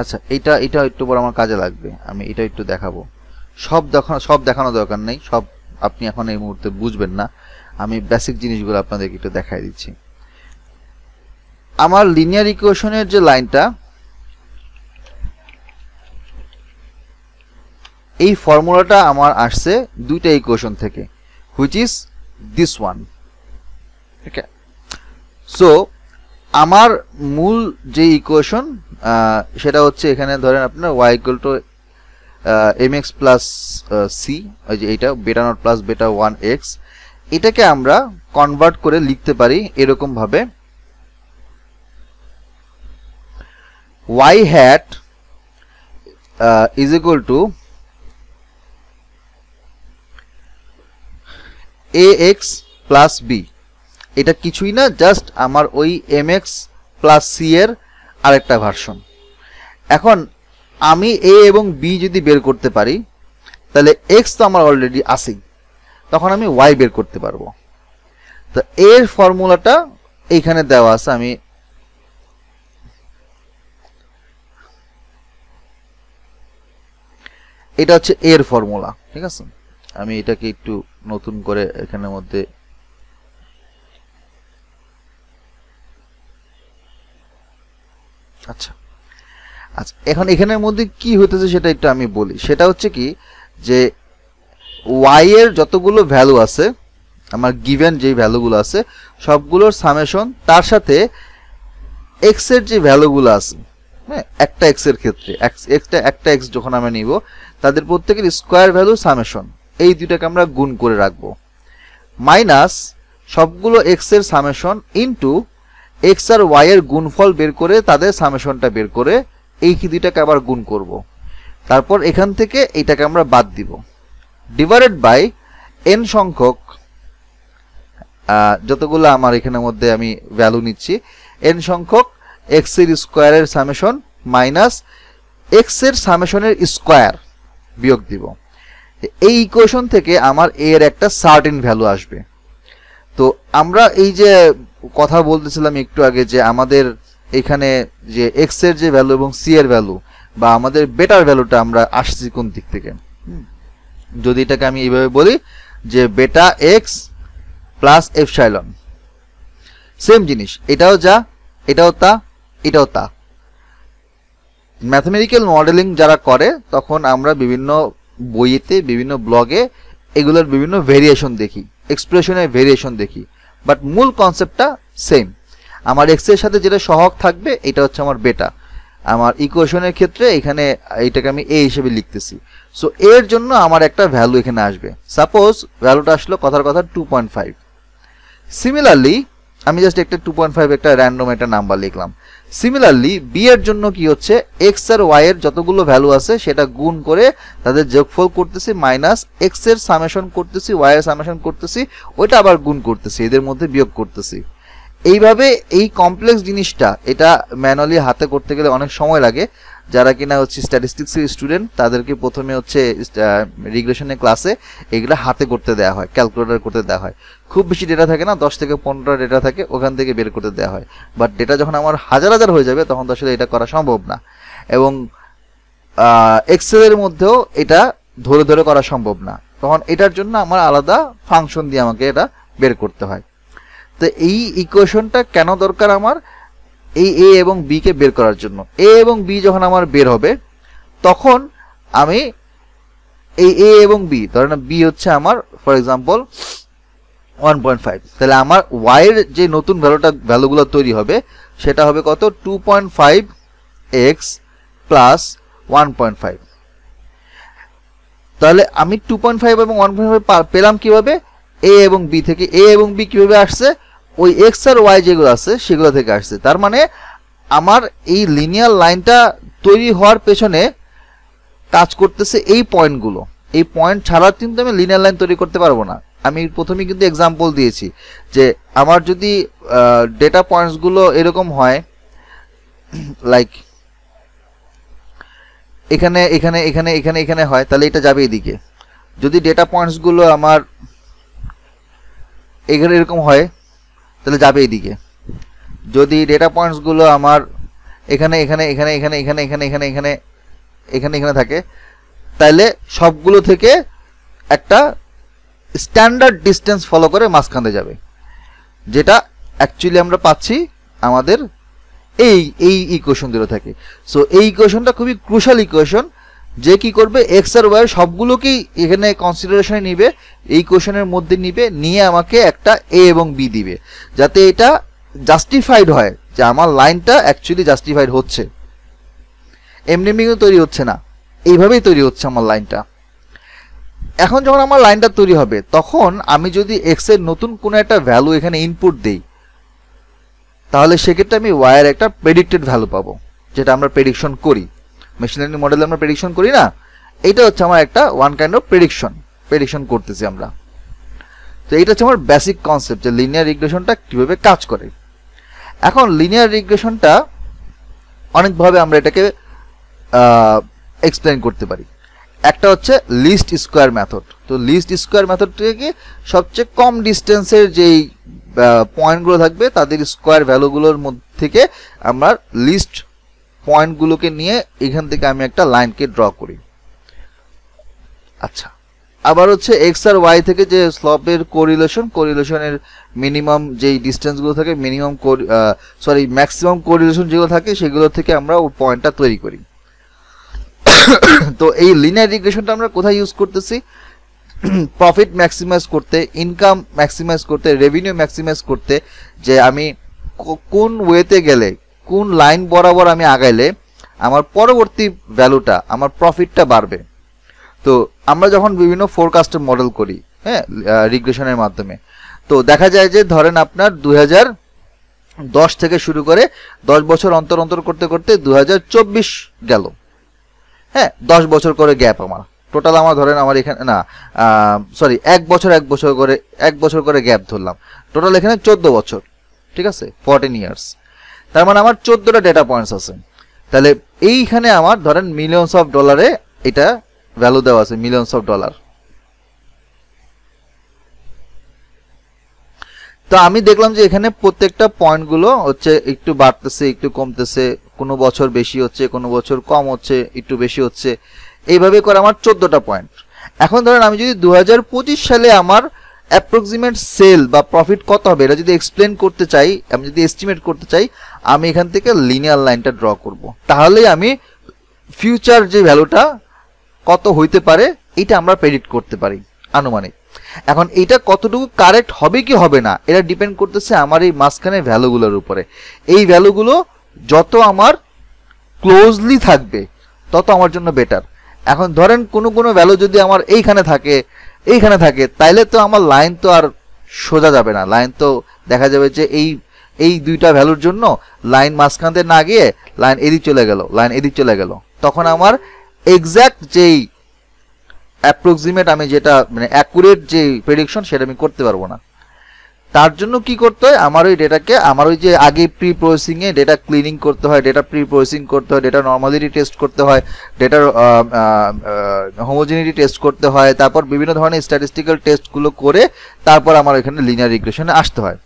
আচ্ছা এটা এটা একটু পর আমার কাজে লাগবে আমি এটা একটু দেখাবো সব দেখানো সব দেখানো দরকার নেই সব আপনি এখন এই মুহূর্তে বুঝবেন না আমি বেসিক জিনিসগুলো আপনাদেরকে একটু দেখাই দিচ্ছি আমার লিনিয়ার ইকুয়েশনের যে লাইনটা এই ফর্মুলাটা আমার আসছে দুইটা ইকুয়েশন থেকে which is this one okay so আমার মূল যে ইকুয়েশন সেটা হচ্ছে এখানে ধরেন আপনার y equal to m x plus c ওই যে এইটা beta nought plus beta one x এটাকে আমরা কনভার্ট করে লিখতে পারি এরকমভাবে y hat is equal to a x plus b এটা কিছুই না জাস্ট আমার ওই এম এক্স প্লাস সি এর আরেকটা ভার্সন এখন আমি এ এবং বি যদি বের করতে পারি তাহলে এক্স তো আমার অলরেডি আসেই তখন আমি ওয়াই বের করতে পারবো তো এর ফর্মুলাটা এইখানে দেওয়া আছে আমি এটা হচ্ছে এর ফর্মুলা ঠিক আছে আমি এটাকে একটু নতুন করে এখানের মধ্যে আচ্ছা আচ্ছা এখন এখানের মধ্যে কি হইতেছে সেটা একটু আমি বলি সেটা হচ্ছে কি যে ওয়াই এর যতগুলো ভ্যালু আছে আমার গিভেন যে ভ্যালুগুলো আছে সবগুলোর সামেশন তার সাথে এক্স এর যে ভ্যালুগুলো আছে হ্যাঁ একটা এক্স এর ক্ষেত্রে এক্সটা একটা এক্স যখন আমরা নিব তাদের প্রত্যেকের স্কোয়ার ভ্যালু সামেশন এই দুটাকে আমরা গুণ করে রাখবো মাইনাস সবগুলো এক্স এর সামেশন ইনটু এক্স আর ওয়াই এর গুণফল বের করে তাদের সামেশনটা বের করে এই দুইটাকে আবার গুণ করব তারপর এখান থেকে এটাকে আমরা বাদ দিব ডিভাইডেড বাই এন সংখ্যক যতগুলো আমার এখানের মধ্যে আমি ভ্যালু নিচ্ছি এন সংখ্যক এক্স এর স্কোয়ারের সামেশন মাইনাস এক্স এর সামেশনের স্কোয়ার বিয়োগ দিব এই ইকুয়েশন থেকে আমার এর একটা সার্টেন ভ্যালু আসবে তো আমরা এই যে কথা বলতেছিলাম একটু আগে যে আমাদের এখানে যে এক্স এর যে ভ্যালু এবং সি এর ভ্যালু বা আমাদের বেটার ভ্যালুটা আমরা আসছি কোন দিক থেকে যদি এটাকে আমি এইভাবে বলি যে বেটা এক্স প্লাস এফসাইলন সেম জিনিস এটাও যা এটাও তা এটাও তা ম্যাথমেটিক্যাল মডেলিং যারা করে তখন আমরা বিভিন্ন বইয়েতে বিভিন্ন ব্লগে এগুলোর বিভিন্ন ভেরিয়েশন দেখি এক্সপ্রেশনের ভেরিয়েশন দেখি বাট মূল কনসেপ্টটা সেম আমার এক্স এর সাথে যেটা সহক থাকবে এটা হচ্ছে আমার বেটা আমার ইকুয়েশনের ক্ষেত্রে এখানে এটাকে আমি এ হিসেবে লিখতেছি সো এর জন্য আমার একটা ভ্যালু এখানে আসবে সাপোজ ভ্যালুটা আসলো কথার কথা টু পয়েন্ট ফাইভ সিমিলারলি আমি জাস্ট একটা টু পয়েন্ট ফাইভ একটা র্যান্ডম একটা নাম্বার লিখলাম সিমিলারলি বি এর জন্য কি হচ্ছে এক্স আর ওয়াই এর যতগুলো ভ্যালু আছে সেটা গুণ করে তাদের যোগফল করতেছি মাইনাস এক্স এর সামেশন করতেছি ওয়াই এর সামেশন করতেছি ওইটা আবার গুণ করতেছি এদের মধ্যে বিয়োগ করতেছি এইভাবে এই কমপ্লেক্স জিনিসটা এটা ম্যানুয়ালি হাতে করতে গেলে অনেক সময় লাগে যারা কিনা হচ্ছে স্ট্যাটিস্টিক্সের স্টুডেন্ট তাদেরকে প্রথমে হচ্ছে রিগ্রেশনের ক্লাসে এগুলো হাতে করতে দেওয়া হয় ক্যালকুলেটার করতে দেওয়া হয় খুব বেশি ডেটা থাকে না দশ থেকে পনেরোটা ডেটা থাকে ওখান থেকে বের করতে দেওয়া হয় বাট ডেটা যখন আমার হাজার হাজার হয়ে যাবে তখন তো আসলে এটা করা সম্ভব না এবং এর মধ্যেও এটা ধরে ধরে করা সম্ভব না তখন এটার জন্য আমার আলাদা ফাংশন দিয়ে আমাকে এটা বের করতে হয় তো এই ইকুয়েশনটা কেন দরকার আমার এই এ এবং বিকে বের করার জন্য এ এবং বি যখন আমার বের হবে তখন আমি এই এ এবং বি ধরেন বি হচ্ছে আমার for example one point five তাহলে আমার ওয়াইয়ের যে নতুন ভ্যালুটা ভ্যালুগুলো তৈরি হবে সেটা হবে কত two point five x plus one point five তাহলে আমি টু পয়েন্ট ফাইভ এবং ওয়ান পয়েন্ট ফাইভ পেলাম কীভাবে এ এবং বি থেকে এ এবং বি কীভাবে আসছে ওই এক্স আর ওয়াই যেগুলো আছে সেগুলো থেকে আসছে তার মানে আমার এই লিনিয়ার লাইনটা তৈরি হওয়ার পেছনে কাজ করতেছে এই পয়েন্টগুলো এই পয়েন্ট ছাড়া কিন্তু আমি লিনিয়ার লাইন তৈরি করতে পারবো না আমি প্রথমেই কিন্তু এক্সাম্পল দিয়েছি যে আমার যদি ডেটা পয়েন্টসগুলো এরকম হয় লাইক এখানে এখানে এখানে এখানে এখানে হয় তাহলে এটা যাবে এদিকে যদি ডেটা পয়েন্টসগুলো আমার এখানে এরকম হয় তাহলে যাবে এইদিকে যদি ডেটা পয়েন্টসগুলো আমার এখানে এখানে এখানে এখানে এখানে এখানে এখানে এখানে এখানে এখানে থাকে তাহলে সবগুলো থেকে একটা স্ট্যান্ডার্ড ডিস্টেন্স ফলো করে মাঝখানে যাবে যেটা অ্যাকচুয়ালি আমরা পাচ্ছি আমাদের এই এই ইকুয়েশন দুটো থাকে সো এই ইকুয়েশনটা খুবই ক্রুশাল ইকুয়েশন যে কি করবে এক্স আর ওয়াই সবগুলোকেই এখানে কনসিডারেশনে নিবে এই কোয়েশনের মধ্যে নিবে নিয়ে আমাকে একটা এ এবং বি দিবে যাতে এটা জাস্টিফাইড হয় যে আমার লাইনটা অ্যাকচুয়ালি জাস্টিফাইড হচ্ছে এমনি এমনি তৈরি হচ্ছে না এইভাবেই তৈরি হচ্ছে আমার লাইনটা এখন যখন আমার লাইনটা তৈরি হবে তখন আমি যদি এক্স এর নতুন কোনো একটা ভ্যালু এখানে ইনপুট দেই তাহলে সেক্ষেত্রে আমি ওয়াইয়ের একটা প্রেডিক্টেড ভ্যালু পাবো যেটা আমরা প্রেডিকশন করি মেশিন লার্নিং মডেল আমরা প্রেডিকশন করি না এটা হচ্ছে আমার একটা one kind of prediction prediction করতেছি আমরা তো এটা হচ্ছে আমার বেসিক কনসেপ্ট যে লিনিয়ার রিগ্রেশনটা কীভাবে কাজ করে এখন লিনিয়ার রিগ্রেশনটা অনেকভাবে আমরা এটাকে এক্সপ্লেন করতে পারি একটা হচ্ছে লিস্ট স্কোয়ার মেথড তো লিস্ট স্কোয়ার মেথড থেকে সবচেয়ে কম ডিস্টেন্সের যেই পয়েন্টগুলো থাকবে তাদের স্কোয়ার ভ্যালুগুলোর মধ্যে থেকে আমরা লিস্ট পয়েন্টগুলোকে নিয়ে এখান থেকে আমি একটা লাইনকে ড্র করি আচ্ছা আবার হচ্ছে এক্স আর ওয়াই থেকে যে স্লপের কোরিলেশন কোরিলেশনের মিনিমাম যেই ডিস্টেন্সগুলো থাকে মিনিমাম সরি ম্যাক্সিমাম কোরিলেশন যেগুলো থাকে সেগুলো থেকে আমরা ওই পয়েন্টটা তৈরি করি তো এই লিনিয়ার রিগ্রেশনটা আমরা কোথায় ইউজ করতেছি প্রফিট ম্যাক্সিমাইজ করতে ইনকাম ম্যাক্সিমাইজ করতে রেভিনিউ ম্যাক্সিমাইজ করতে যে আমি কোন ওয়েতে গেলে কোন লাইন বরাবর আমি আগাইলে আমার পরবর্তী ভ্যালুটা আমার প্রফিটটা বাড়বে তো আমরা যখন বিভিন্ন ফোরকাস্টের মডেল করি হ্যাঁ রিগ্রেশনের মাধ্যমে তো দেখা যায় যে ধরেন আপনার দু দশ থেকে শুরু করে দশ বছর অন্তর অন্তর করতে করতে দু গেল হ্যাঁ দশ বছর করে গ্যাপ আমার টোটাল আমার ধরেন আমার এখানে না সরি এক বছর এক বছর করে এক বছর করে গ্যাপ ধরলাম টোটাল এখানে চোদ্দ বছর ঠিক আছে ফর্টিন ইয়ার্স তার মানে আমার চোদ্দটা ডেটা পয়েন্টস আছে তাহলে এইখানে আমার ধরেন মিলিয়নস অফ ডলারে এটা ভ্যালু দেওয়া আছে মিলিয়নস অফ ডলার তো আমি দেখলাম যে এখানে প্রত্যেকটা পয়েন্টগুলো হচ্ছে একটু বাড়তেছে একটু কমতেছে কোনো বছর বেশি হচ্ছে কোনো বছর কম হচ্ছে একটু বেশি হচ্ছে এইভাবে করে আমার চোদ্দটা পয়েন্ট এখন ধরেন আমি যদি দু সালে আমার অ্যাপ্রক্সিমেট সেল বা প্রফিট কত হবে এটা যদি এক্সপ্লেন করতে চাই আমি যদি এস্টিমেট করতে চাই আমি এখান থেকে লিনিয়ার লাইনটা ড্র করব। তাহলে আমি ফিউচার যে ভ্যালুটা কত হইতে পারে এটা আমরা প্রেডিক্ট করতে পারি আনুমানিক এখন এটা কতটুকু কারেক্ট হবে কি হবে না এটা ডিপেন্ড করতেছে আমার এই মাঝখানে ভ্যালুগুলোর উপরে এই ভ্যালুগুলো যত আমার ক্লোজলি থাকবে তত আমার জন্য বেটার এখন ধরেন কোনো কোনো ভ্যালু যদি আমার এইখানে থাকে এইখানে থাকে তাইলে তো আমার লাইন তো আর সোজা যাবে না লাইন তো দেখা যাবে যে এই এই দুইটা ভ্যালুর জন্য লাইন মাঝখান দিয়ে না গিয়ে লাইন এদিক চলে গেল লাইন এদিক চলে গেল তখন আমার এক্স্যাক্ট যেই অ্যাপ্রক্সিমেট আমি যেটা মানে অ্যাকুরেট যে প্রেডিকশন সেটা আমি করতে পারবো না তার জন্য কি করতে হয় আমার ওই ডেটাকে আমার ওই যে আগে প্রি প্রসেসিংয়ে ডেটা ক্লিনিং করতে হয় ডেটা প্রি প্রসেসিং করতে হয় ডেটা নর্মালিটি টেস্ট করতে হয় ডেটার হোমোজিনিটি টেস্ট করতে হয় তারপর বিভিন্ন ধরনের স্ট্যাটিস্টিক্যাল টেস্টগুলো করে তারপর আমার এখানে লিনিয়ার রিগ্রেশনে আসতে হয়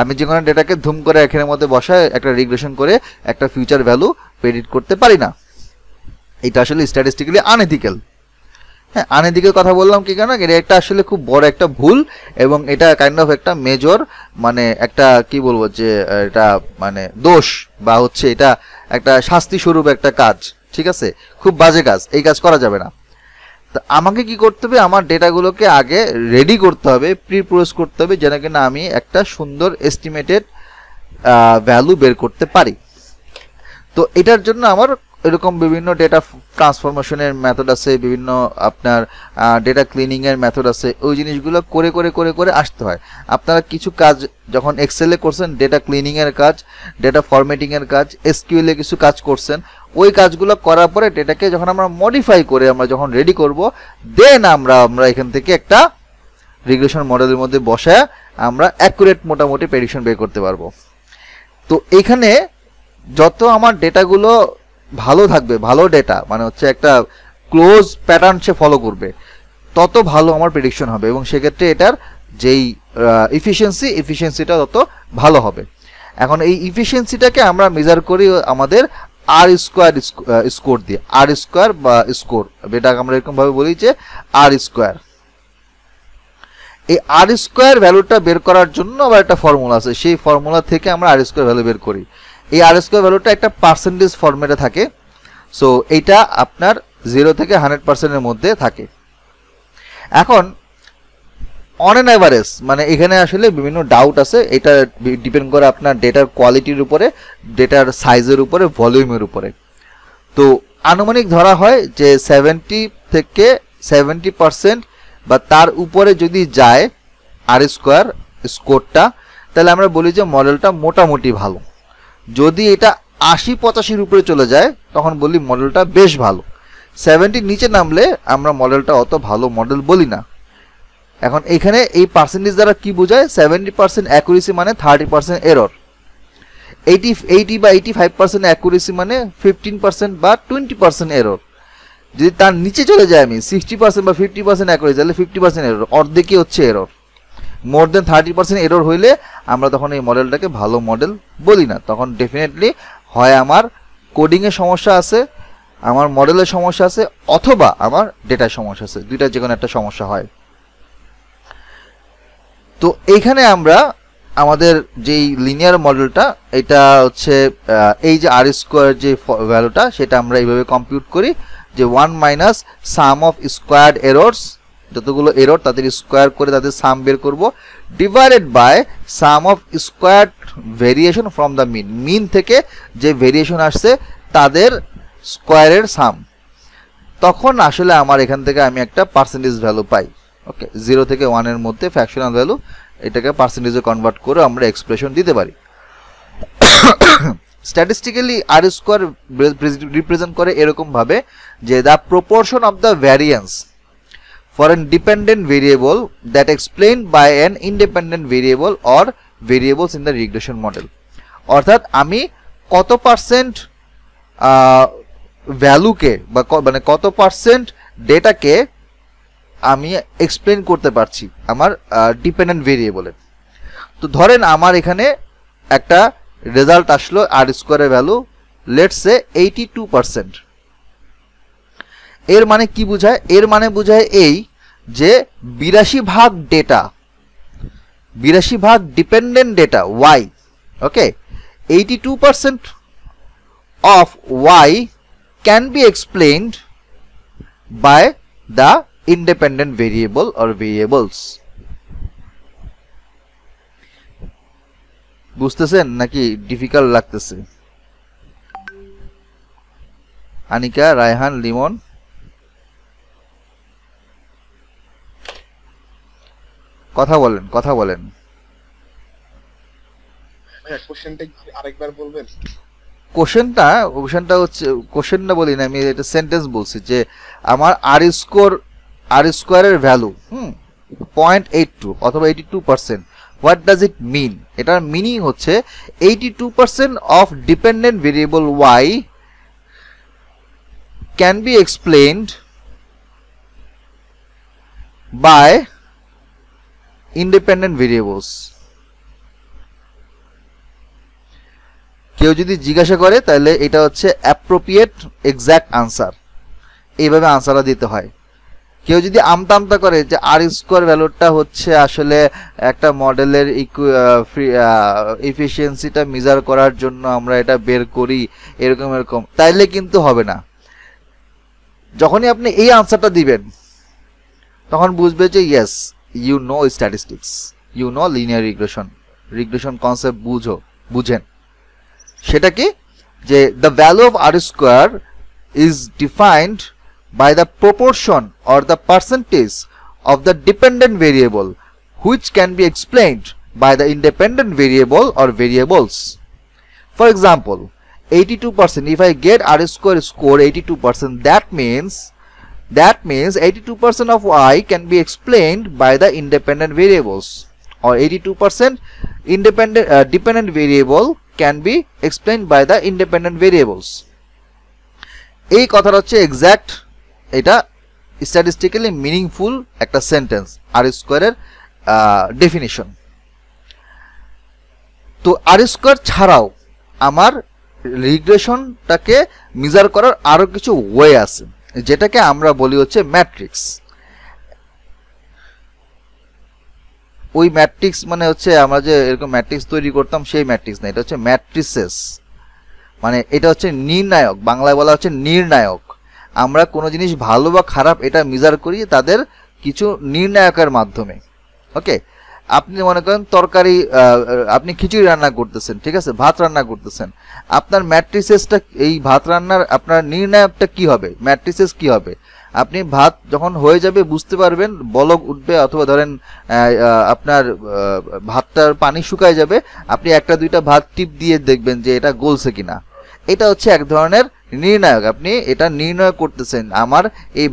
আমি যে কোনো ডেটাকে ধুম করে এখানের মধ্যে বসায় একটা রিগ্রেশন করে একটা ফিউচার ভ্যালু প্রেডিট করতে পারি না এটা আসলে স্ট্যাটিস্টিক্যালি আনএথিক্যাল হ্যাঁ আনের দিকে কথা বললাম কি কেন এটা একটা আসলে খুব বড় একটা ভুল এবং এটা কাইন্ড অফ একটা মেজর মানে একটা কি বলবো যে এটা মানে দোষ বা হচ্ছে এটা একটা শাস্তি স্বরূপ একটা কাজ ঠিক আছে খুব বাজে কাজ এই কাজ করা যাবে না তো আমাকে কি করতে হবে আমার ডেটাগুলোকে আগে রেডি করতে হবে প্রিপ্রোস করতে হবে যেন কিনা আমি একটা সুন্দর এস্টিমেটেড ভ্যালু বের করতে পারি তো এটার জন্য আমার এরকম বিভিন্ন ডেটা ট্রান্সফরমেশনের মেথড আছে বিভিন্ন আপনার ডেটা ক্লিনিংয়ের মেথড আছে ওই জিনিসগুলো করে করে করে করে আসতে হয় আপনারা কিছু কাজ যখন এক্সেলে করছেন ডেটা ক্লিনিংয়ের কাজ ডেটা ফরম্যাটিংয়ের কাজ এসকিউএলে কিছু কাজ করছেন ওই কাজগুলো করার পরে ডেটাকে যখন আমরা মডিফাই করে আমরা যখন রেডি করব দেন আমরা আমরা এখান থেকে একটা রিগ্রেশন মডেলের মধ্যে বসে আমরা অ্যাকুরেট মোটামুটি প্রেডিকশন বের করতে পারবো তো এখানে যত আমার ডেটাগুলো ভালো থাকবে ভালো ডেটা মানে হচ্ছে একটা ক্লোজ প্যাটার্ন সে ফলো করবে তত ভালো আমার প্রেডিকশন হবে এবং সেক্ষেত্রে এটার যেই ইফিসিয়েন্সি ইফিসিয়েন্সিটা তত ভালো হবে এখন এই ইফিসিয়েন্সিটাকে আমরা মেজার করি আমাদের আর স্কোয়ার স্কোর দিয়ে আর স্কোয়ার বা স্কোর এটাকে আমরা এরকমভাবে বলি যে আর স্কোয়ার এই আর স্কোয়ার ভ্যালুটা বের করার জন্য আবার একটা ফর্মুলা আছে সেই ফর্মুলা থেকে আমরা আর স্কোয়ার ভ্যালু বের করি এই আর স্কোয়ার ভ্যালুটা একটা পার্সেন্টেজ ফর্মেটে থাকে সো এইটা আপনার জিরো থেকে হান্ড্রেড পার্সেন্টের মধ্যে থাকে এখন অন অ্যান অ্যাভারেজ মানে এখানে আসলে বিভিন্ন ডাউট আছে এটা ডিপেন্ড করে আপনার ডেটার কোয়ালিটির উপরে ডেটার সাইজের উপরে ভলিউমের উপরে তো আনুমানিক ধরা হয় যে সেভেন্টি থেকে সেভেন্টি পারসেন্ট বা তার উপরে যদি যায় আর স্কোয়ার স্কোরটা তাহলে আমরা বলি যে মডেলটা মোটামুটি ভালো যদি এটা আশি পঁচাশির উপরে চলে যায় তখন বলি মডেলটা বেশ ভালো সেভেন্টির নিচে নামলে আমরা মডেলটা অত ভালো মডেল বলি না এখন এখানে এই পার্সেন্টেজ দ্বারা কি বোঝায় সেভেন্টি পার্সেন্ট অ্যাকুরেসি মানে thirty percent error eighty eighty বা এইটি ফাইভ পার্সেন্ট অ্যাকুরেসি মানে ফিফটিন পার্সেন্ট বা টোয়েন্টি পার্সেন্ট এরর যদি তার নিচে চলে যায় আমি সিক্সটি পার্সেন্ট বা ফিফটি পার্সেন্ট অ্যাকুরেসি তাহলে ফিফটি পার্সেন্ট এরর অর্ধেকই হচ্ছে error more than thirty percent error হইলে আমরা তখন এই মডেলটাকে ভালো মডেল বলি না তখন ডেফিনেটলি হয় আমার কোডিংয়ে সমস্যা আছে আমার মডেলের সমস্যা আছে অথবা আমার ডেটার সমস্যা আছে দুইটা যে কোনো একটা সমস্যা হয় তো এইখানে আমরা আমাদের যেই লিনিয়ার মডেলটা এটা হচ্ছে এই যে আর স্কোয়ার যে ভ্যালুটা সেটা আমরা এইভাবে কম্পিউট করি যে one minus sum of squared errors যতগুলো এরর তাদের স্কোয়ার করে তাদের সাম বের করব divided by sum of square variation from the mean mean থেকে যে ভেরিয়েশন আসছে তাদের স্কোয়ারের সাম তখন আসলে আমার এখান থেকে আমি একটা পার্সেন্টেজ ভ্যালু পাই ওকে জিরো থেকে ওয়ানের মধ্যে ফ্যাকশনাল ভ্যালু এটাকে পার্সেন্টেজে কনভার্ট করে আমরা এক্সপ্রেশন দিতে পারি স্ট্যাটিস্টিক্যালি আর স্কোয়ার রিপ্রেজেন্ট করে এরকমভাবে যে the proportion of the variance for an dependent variable that explained by an independent variable or variables in the regression model অর্থাৎ আমি কত পার্সেন্ট ভ্যালুকে বা মানে কত পার্সেন্ট ডেটাকে আমি এক্সপ্লেন করতে পারছি আমার ডিপেন্ডেন্ট ভেরিয়েবলে তো ধরেন আমার এখানে একটা রেজাল্ট আসলো আর স্কোয়ারের value let's say eighty two percent এর মানে কি বুঝায় এর মানে বোঝায় এই যে বিরাশি ভাগ ডেটা বিরাশি ভাগ dependent data y okay eighty two percent of y can be explained by the independent variable or variables বুঝতেছেন নাকি ডিফিকাল্ট লাগতেছে আনিকা রায়হান লিমন কথা বলেন কথা বলেন কোশ্চেনটা কোশ্চেনটা হচ্ছে কোশ্চেনটা বলি না আমি এটা সেন্টেন্স বলছি যে আমার আর স্কোর আর স্কোয়ারের ভ্যালু হুম পয়েন্ট এইট টু অথবা eighty two percent what does it mean এটার মিনিং হচ্ছে eighty two percent of dependent variable y can be explained by independent variables কেউ যদি জিজ্ঞাসা করে তাহলে এটা হচ্ছে অ্যাপ্রোপ্রিয়েট এক্স্যাক্ট আনসার এইভাবে আনসারটা দিতে হয় কেউ যদি আমতা আমতা করে যে আর স্কোয়ার ভ্যালুটা হচ্ছে আসলে একটা মডেলের ইকু এফিসিয়েন্সিটা মেজার করার জন্য আমরা এটা বের করি এরকম এরকম তাইলে কিন্তু হবে না যখনই আপনি এই আনসারটা দিবেন তখন বুঝবে যে yes you know statistics you know linear regression regression concept বুঝো বুঝেন সেটা কি যে the value of r square is defined by the proportion or the percentage of the dependent variable which can be explained by the independent variable or variables for example 82% if I get r square score 82% that means That means 82% of y can be explained by the independent variables or 82% independent uh, dependent variable can be explained by the independent variables এই কথাটা হচ্ছে exact এটা statistically meaningful একটা sentence R স্কোয়ারের definition তো আর square ছাড়াও আমার রিগ্রেশনটাকে measure করার আরও কিছু ওয়ে আছে যেটাকে আমরা বলি হচ্ছে ম্যাট্রিক্স ওই ম্যাট্রিক্স মানে হচ্ছে আমরা যে এরকম ম্যাট্রিক্স তৈরি করতাম সেই ম্যাট্রিক্স না এটা হচ্ছে ম্যাট্রিসেস মানে এটা হচ্ছে নির্ণায়ক বাংলায় বলা হচ্ছে নির্ণায়ক আমরা কোনো জিনিস ভালো বা খারাপ এটা মিজার করি তাদের কিছু নির্ণায়কের মাধ্যমে ওকে আপনি মনে করেন তরকারি আপনি খিচুড়ি রান্না করতেছেন ঠিক আছে ভাত রান্না করতেছেন আপনার ম্যাট্রিসেসটা এই ভাত রান্নার আপনার নির্ণায়কটা কি হবে ম্যাট্রিসেস কি হবে আপনি ভাত যখন হয়ে যাবে বুঝতে পারবেন বলক উঠবে অথবা ধরেন আপনার ভাতটার পানি শুকায় যাবে আপনি একটা দুইটা ভাত টিপ দিয়ে দেখবেন যে এটা গলছে কিনা এটা হচ্ছে এক ধরনের নির্ণায়ক আপনি এটা নির্ণয় করতেছেন আমার এই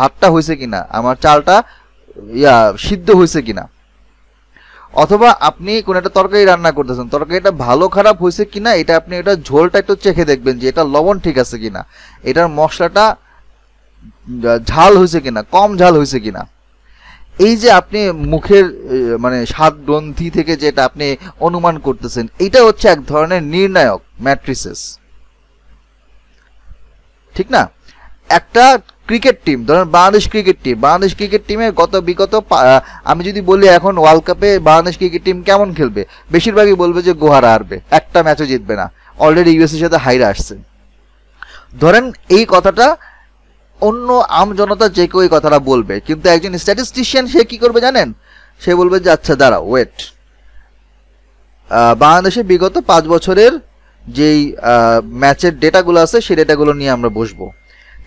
ভাতটা হয়েছে কিনা আমার চালটা ইয়া সিদ্ধ হয়েছে কিনা অথবা আপনি কোনো একটা তরকারি রান্না করতেছেন তরকারিটা ভালো খারাপ হয়েছে কিনা এটা আপনি এটা ঝোলটা একটু চেখে দেখবেন যে এটা লবণ ঠিক আছে কিনা এটার মশলাটা ঝাল হয়েছে কিনা কম ঝাল হয়েছে কিনা এই যে আপনি মুখের মানে স্বাদ গ্রন্থি থেকে যেটা আপনি অনুমান করতেছেন এটা হচ্ছে এক ধরনের নির্ণায়ক ম্যাট্রিসেস ঠিক না একটা ক্রিকেট টিম ধরেন Bangladesh cricket team Bangladesh cricket টিমে গত বিগত আমি যদি বলি এখন ওয়ার্ল্ড কাপে বাংলাদেশ ক্রিকেট টিম কেমন খেলবে বেশিরভাগই বলবে যে গোহারা হারবে একটা ম্যাচও জিতবে না অলরেডি ইউএসের সাথে হাইরা আসছে ধরেন এই কথাটা অন্য আম জনতা যে কেউ এই কথাটা বলবে কিন্তু একজন স্ট্যাটিস্টিশিয়ান সে কি করবে জানেন সে বলবে যে আচ্ছা দাঁড়া ওয়েট বাংলাদেশে বিগত পাঁচ বছরের যেই ম্যাচের ডেটাগুলো আছে সেই ডেটাগুলো নিয়ে আমরা বসবো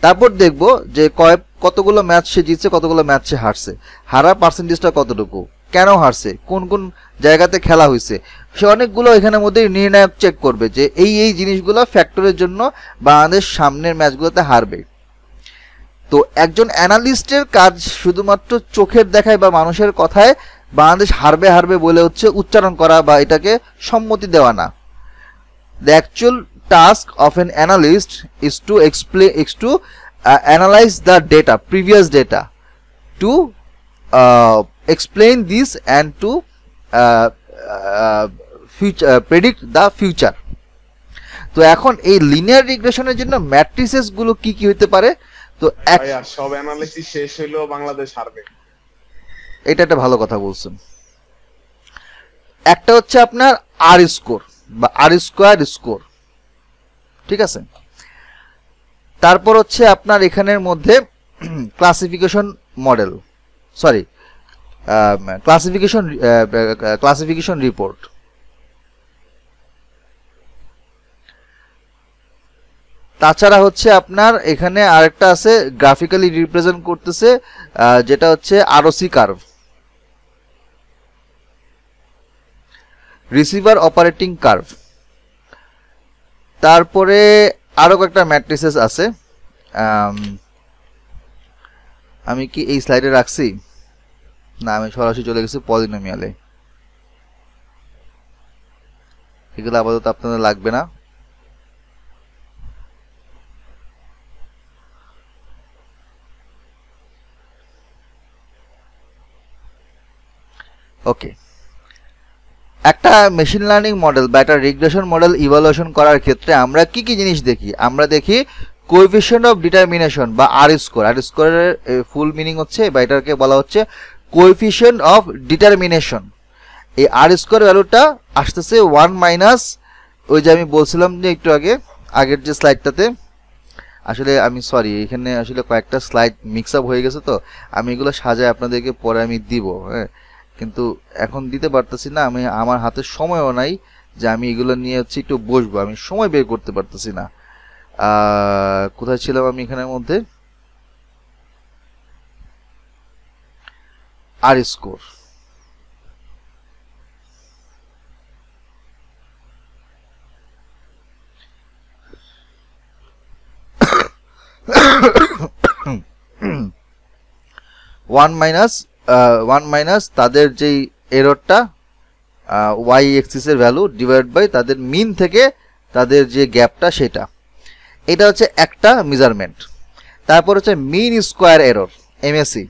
তারপর দেখব যে কয় কতগুলো ম্যাচ সে জিতছে কতগুলো ম্যাচ সে হারছে হারা পার্সেন্টেজটা কতটুকু কেন হারছে কোন কোন জায়গাতে খেলা হয়েছে সে অনেকগুলো এখানের মধ্যে নির্ণায়ক চেক করবে যে এই এই জিনিসগুলো ফ্যাক্টরের জন্য বাংলাদেশ সামনের ম্যাচগুলোতে হারবে তো একজন অ্যানালিস্টের কাজ শুধুমাত্র চোখের দেখায় বা মানুষের কথায় বাংলাদেশ হারবে হারবে বলে হচ্ছে উচ্চারণ করা বা এটাকে সম্মতি দেওয়া না the actual task of an analyst is to explain is to uh, analyze the data previous data to uh, explain this and to uh, uh, future uh, predict the future তো এখন এই লিনিয়ার রিগ্রেশনের জন্য matrices গুলো কি কি হতে পারে তো সব অ্যানালিসিস শেষ হলো বাংলাদেশ হারবে এটা একটা ভালো কথা বলছেন একটা হচ্ছে আপনার আর স্কোর বা আর স্কোয়ার স্কোর ঠিক আছে তারপর হচ্ছে আপনার এখানের মধ্যে classification model sorry classification classification report তাছাড়া হচ্ছে আপনার এখানে আরেকটা আছে গ্রাফিক্যালি রিপ্রেজেন্ট করতেছে যেটা হচ্ছে RC curve receiver operating curve তারপরে আরও কয়েকটা ম্যাট্রিসেস আছে আমি কি এই স্লাইডে রাখছি না আমি সরাসরি চলে গেছি পলিনোমিয়ালে এগুলো আপাতত আপনাদের লাগবে না ওকে একটা মেশিন লার্নিং মডেল বা একটা রিগ্রেশন মডেল ইভালুয়েশন করার ক্ষেত্রে আমরা কি কি জিনিস দেখি আমরা দেখি কোয়েফিশিয়েন্ট অফ ডিটারমিনেশন বা আর স্কোর আর স্কোরের ফুল মিনিং হচ্ছে বা এটাকে বলা হচ্ছে কোয়েফিশিয়েন্ট অফ ডিটারমিনেশন এই আর স্কোর ভ্যালুটা আসতেছে ওয়ান মাইনাস ওই যে আমি বলছিলাম যে একটু আগে আগের যে স্লাইডটাতে আসলে আমি সরি এখানে আসলে কয়েকটা স্লাইড মিক্স আপ হয়ে গেছে তো আমি এগুলো সাজায় আপনাদেরকে পরে আমি দিব হ্যাঁ কিন্তু এখন দিতে পারতেছি না আমি আমার হাতে সময়ও নাই যে আমি এগুলো নিয়ে হচ্ছে একটু বসবো আমি সময় বের করতে পারতেছি না কোথায় ছিলাম আমি এখানের মধ্যে R score one minus one minus তাদের যেই এররটা ওয়াই এক্সিসের ভ্যালু ডিভাইড বাই তাদের মিন থেকে তাদের যে গ্যাপটা সেটা এটা হচ্ছে একটা মেজারমেন্ট তারপর হচ্ছে mean square error MSE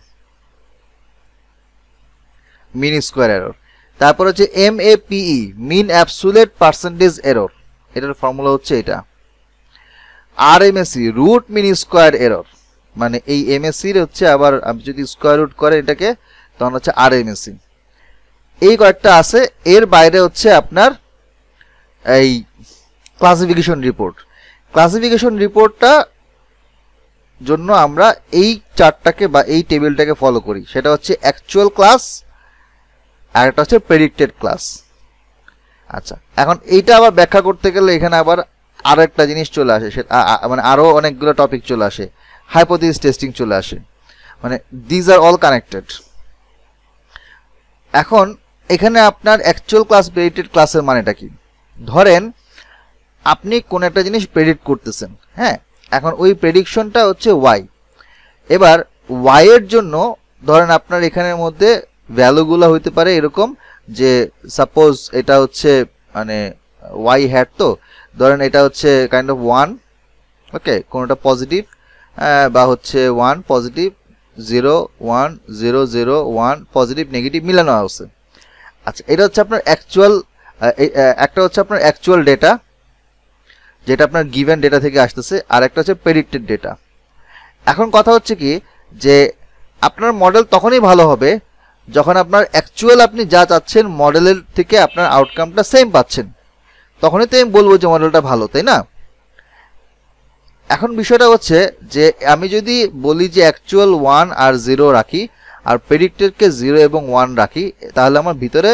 mean square error তারপর হচ্ছে M A PE mean absolute percentage error এটার ফর্মুলা হচ্ছে এটা আর M SE root mean square error মানে এই এম সির হচ্ছে আবার আপনি যদি স্কোয়ার রুট করে এটাকে তখন হচ্ছে আর সি এই কয়েকটা আছে এর বাইরে হচ্ছে আপনার এই ক্লাসিফিকেশন রিপোর্ট ক্লাসিফিকেশন রিপোর্টটা জন্য আমরা এই চার্টটাকে বা এই টেবিলটাকে ফলো করি সেটা হচ্ছে অ্যাকচুয়াল ক্লাস আর একটা হচ্ছে প্রেডিক্টেড ক্লাস আচ্ছা এখন এইটা আবার ব্যাখ্যা করতে গেলে এখানে আবার আর একটা জিনিস চলে আসে সেটা মানে আরও অনেকগুলো টপিক চলে আসে হাইপোথিস টেস্টিং চলে আসে মানে দিজ আর অল কানেক্টেড এখন এখানে আপনার অ্যাকচুয়াল ক্লাস প্রেডিক্টেড ক্লাসের মানেটা কি ধরেন আপনি কোন একটা জিনিস প্রেডিক্ট করতেছেন হ্যাঁ এখন ওই প্রেডিকশনটা হচ্ছে ওয়াই এবার ওয়াই এর জন্য ধরেন আপনার এখানের মধ্যে ভ্যালুগুলো হইতে পারে এরকম যে সাপোজ এটা হচ্ছে মানে ওয়াই হ্যাট তো ধরেন এটা হচ্ছে কাইন্ড অফ ওয়ান ওকে কোনোটা পজিটিভ বা হচ্ছে one positive zero one zero zero one positive negative মিলানো আছে আচ্ছা এটা হচ্ছে আপনার অ্যাকচুয়াল একটা হচ্ছে আপনার অ্যাকচুয়াল ডেটা যেটা আপনার গিভেন ডেটা থেকে আসতেছে আর একটা হচ্ছে প্রেডিক্টেড ডেটা এখন কথা হচ্ছে কি যে আপনার মডেল তখনই ভালো হবে যখন আপনার অ্যাকচুয়াল আপনি যা চাচ্ছেন মডেলের থেকে আপনার আউটকামটা সেম পাচ্ছেন তখনই তো আমি বলবো যে মডেলটা ভালো তাই না এখন বিষয়টা হচ্ছে যে আমি যদি বলি যে অ্যাকচুয়াল ওয়ান আর জিরো রাখি আর প্রেডিক্টেডকে জিরো এবং ওয়ান রাখি তাহলে আমার ভিতরে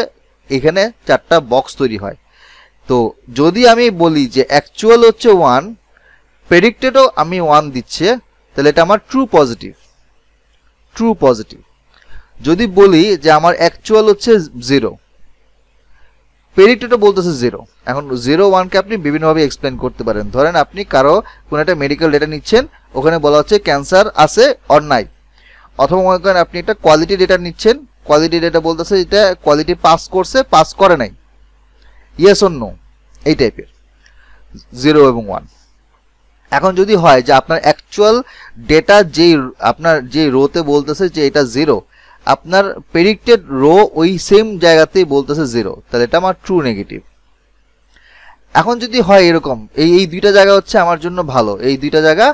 এখানে চারটা বক্স তৈরি হয় তো যদি আমি বলি যে অ্যাকচুয়াল হচ্ছে ওয়ান প্রেডিক্টেডও আমি ওয়ান দিচ্ছে তাহলে এটা আমার ট্রু পজিটিভ ট্রু পজিটিভ যদি বলি যে আমার অ্যাকচুয়াল হচ্ছে জিরো প্রেডিক্টরটা বলতেছে জিরো এখন জিরো ওয়ানকে আপনি বিভিন্নভাবে এক্সপ্লেন করতে পারেন ধরেন আপনি কারো কোনো একটা মেডিকেল ডেটা নিচ্ছেন ওখানে বলা হচ্ছে ক্যান্সার আছে অর নাই অথবা মনে করেন আপনি একটা কোয়ালিটি ডেটা নিচ্ছেন কোয়ালিটি ডেটা বলতেছে এটা কোয়ালিটি পাস করছে পাস করে নাই ইয়েস অন নো এই টাইপের জিরো এবং ওয়ান এখন যদি হয় যে আপনার অ্যাকচুয়াল ডেটা যেই আপনার যে রোতে বলতেছে যে এটা জিরো আপনার প্রেডিক্টেড রো ওই সেম জায়গাতেই বলতেছে জিরো তাহলে এটা আমার ট্রু নেগেটিভ এখন যদি হয় এরকম এই এই দুইটা জায়গা হচ্ছে আমার জন্য ভালো এই দুইটা জায়গা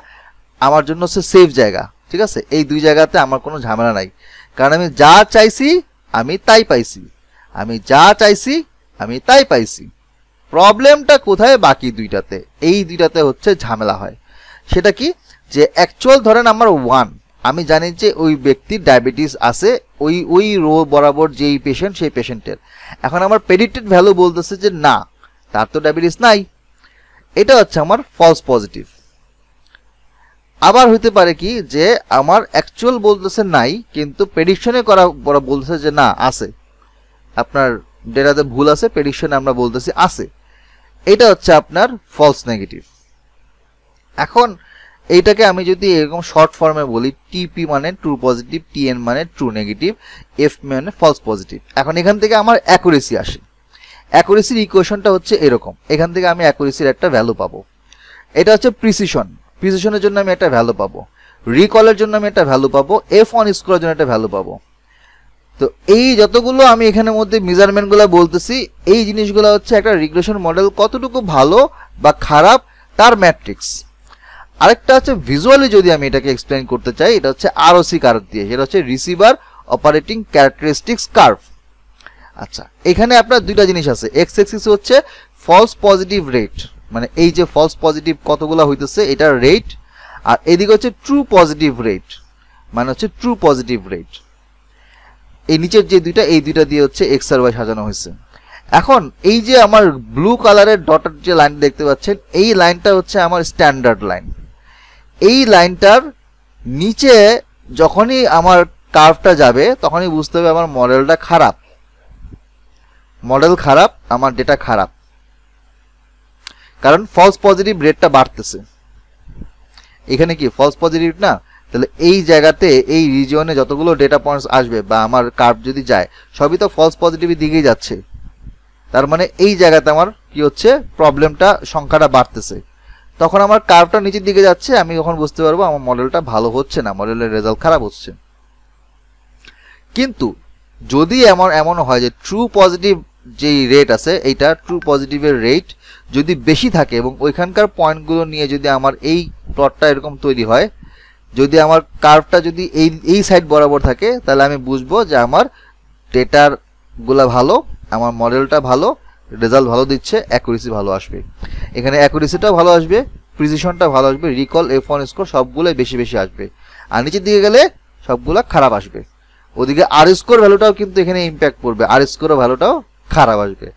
আমার জন্য হচ্ছে সেফ জায়গা ঠিক আছে এই দুই জায়গাতে আমার কোনো ঝামেলা নাই কারণ আমি যা চাইছি আমি তাই পাইছি আমি যা চাইছি আমি তাই পাইছি প্রবলেমটা কোথায় বাকি দুইটাতে এই দুইটাতে হচ্ছে ঝামেলা হয় সেটা কি যে অ্যাকচুয়াল ধরেন আমার ওয়ান আমি জানি যে ওই ব্যক্তির ডায়াবেটিস আছে ওই ওই রো বরাবর যেই পেশেন্ট সেই পেশেন্টের এখন আমার প্রেডিক্টেড ভ্যালু বলতেছে যে না তার তো ডায়াবেটিস নাই এটা হচ্ছে আমার ফলস পজিটিভ আবার হইতে পারে কি যে আমার অ্যাকচুয়াল বলতেছে নাই কিন্তু প্রেডিকশনে করা বলতেছে যে না আছে আপনার ডেটাতে ভুল আছে প্রেডিকশনে আমরা বলতেছি আছে এটা হচ্ছে আপনার ফলস নেগেটিভ এখন এইটাকে আমি যদি এরকম শর্ট ফর্মে বলি টিপি মানে ট্রু পজিটিভ টিএন মানে ট্রু নেগেটিভ এফ মানে ফলস পজিটিভ এখন এখান থেকে আমার অ্যাকুরেসি আসে অ্যাকুরেসির ইকুয়েশনটা হচ্ছে এরকম এখান থেকে আমি অ্যাকুরেসির একটা ভ্যালু পাবো এটা হচ্ছে প্রিসিশন প্রিসিশনের জন্য আমি একটা ভ্যালু পাবো রিকলের জন্য আমি একটা ভ্যালু পাবো এফ অন স্কোর জন্য একটা ভ্যালু পাবো তো এই যতগুলো আমি এখানের মধ্যে মেজারমেন্টগুলো বলতেছি এই জিনিসগুলো হচ্ছে একটা রিগ্রেশন মডেল কতটুকু ভালো বা খারাপ তার ম্যাট্রিক্স আরেকটা হচ্ছে ভিজুয়ালি যদি আমি এটাকে এক্সপ্লেন করতে চাই এটা হচ্ছে আরওসি কার্ভ দিয়ে সেটা হচ্ছে রিসিভার অপারেটিং ক্যারেক্টারিস্টিক্স কার্ভ আচ্ছা এখানে আপনার দুইটা জিনিস আছে এক্স এক্সিস হচ্ছে ফলস পজিটিভ রেট মানে এই যে ফলস পজিটিভ কতগুলো হইতেছে এটার রেট আর এদিকে হচ্ছে ট্রু পজিটিভ রেট মানে হচ্ছে ট্রু পজিটিভ রেট এই নিচের যে দুইটা এই দুইটা দিয়ে হচ্ছে এক্স আর ওয়াই সাজানো হয়েছে এখন এই যে আমার ব্লু কালারের ডটার যে লাইন দেখতে পাচ্ছেন এই লাইনটা হচ্ছে আমার স্ট্যান্ডার্ড লাইন এই লাইনটার নিচে যখনই আমার কার্ভটা যাবে তখনই বুঝতে হবে আমার মডেলটা খারাপ মডেল খারাপ আমার ডেটা খারাপ কারণ ফলস পজিটিভ রেটটা বাড়তেছে এখানে কি ফলস পজিটিভ না তাহলে এই জায়গাতে এই রিজিয়নে যতগুলো ডেটা পয়েন্টস আসবে বা আমার কার্ভ যদি যায় সবই তো ফলস পজিটিভের দিকেই যাচ্ছে তার মানে এই জায়গাতে আমার কি হচ্ছে প্রবলেমটা সংখ্যাটা বাড়তেছে তখন আমার কার্ভটা নিচের দিকে যাচ্ছে আমি তখন বুঝতে পারবো আমার মডেলটা ভালো হচ্ছে না মডেলের রেজাল্ট খারাপ হচ্ছে কিন্তু যদি এমন এমন হয় যে ট্রু পজিটিভ যেই রেট আছে এইটা ট্রু পজিটিভের রেট যদি বেশি থাকে এবং ওইখানকার পয়েন্টগুলো নিয়ে যদি আমার এই প্লটটা এরকম তৈরি হয় যদি আমার কার্ভটা যদি এই এই সাইড বরাবর থাকে তাহলে আমি বুঝবো যে আমার ডেটারগুলো ভালো আমার মডেলটা ভালো রেজাল্ট ভালো দিচ্ছে অ্যাকুরেসি ভালো আসবে এখানে অ্যাকুরেসিটাও ভালো আসবে প্রিসিশনটা ভালো আসবে রিকল এফ ওয়ান স্কোর সবগুলোই বেশি বেশি আসবে আর নিচের দিকে গেলে সবগুলো খারাপ আসবে ওদিকে আর স্কোর ভ্যালুটাও কিন্তু এখানে ইম্প্যাক্ট পড়বে আর স্কোর ভ্যালুটাও খারাপ আসবে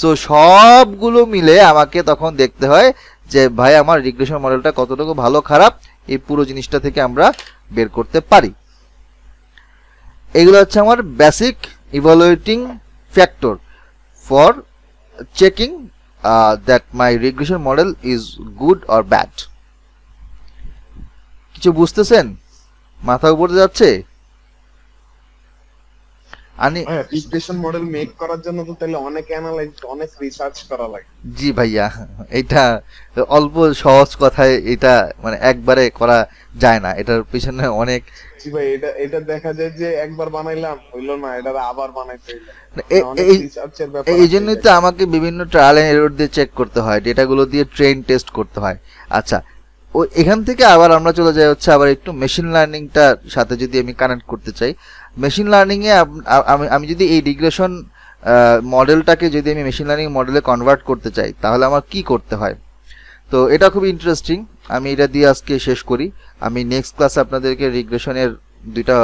সো সবগুলো মিলে আমাকে তখন দেখতে হয় যে ভাই আমার রিগ্রেশন মডেলটা কতটুকু ভালো খারাপ এই পুরো জিনিসটা থেকে আমরা বের করতে পারি এগুলো হচ্ছে আমার basic evaluating factor for checking uh, that my regression model is good or bad কিছু বুঝতেছেন মাথা উপরে যাচ্ছে আমি মডেল মেক করার জন্য তো তাহলে অনেক অ্যানালাইজ অনেক রিসার্চ করা লাগে জি ভাইয়া এটা অল্প সহজ কথায় এটা মানে একবারে করা যায় না এটার পিছনে অনেক জি ভাই এটা এটা দেখা যায় যে একবার বানাইলাম না এটা আবার বানাইতে মানে এই জন্যই তো আমাকে বিভিন্ন ট্রায়াল এন্ড এরর দিয়ে চেক করতে হয় ডেটাগুলো দিয়ে ট্রেন টেস্ট করতে হয় আচ্ছা ও এখান থেকে আবার আমরা চলে যাই হচ্ছে আবার একটু মেশিন লার্নিংটার সাথে যদি আমি কানেক্ট করতে চাই মেশিন লার্নিংয়ে আমি যদি এই ডিগ্রেশন মডেলটাকে যদি আমি মেশিন লার্নিং মডেলে কনভার্ট করতে চাই তাহলে আমার কি করতে হয় তো এটা খুব ইন্টারেস্টিং আমি এটা দিয়ে আজকে শেষ করি আমি নেক্সট ক্লাসে আপনাদেরকে রিগ্রেশনের দুইটা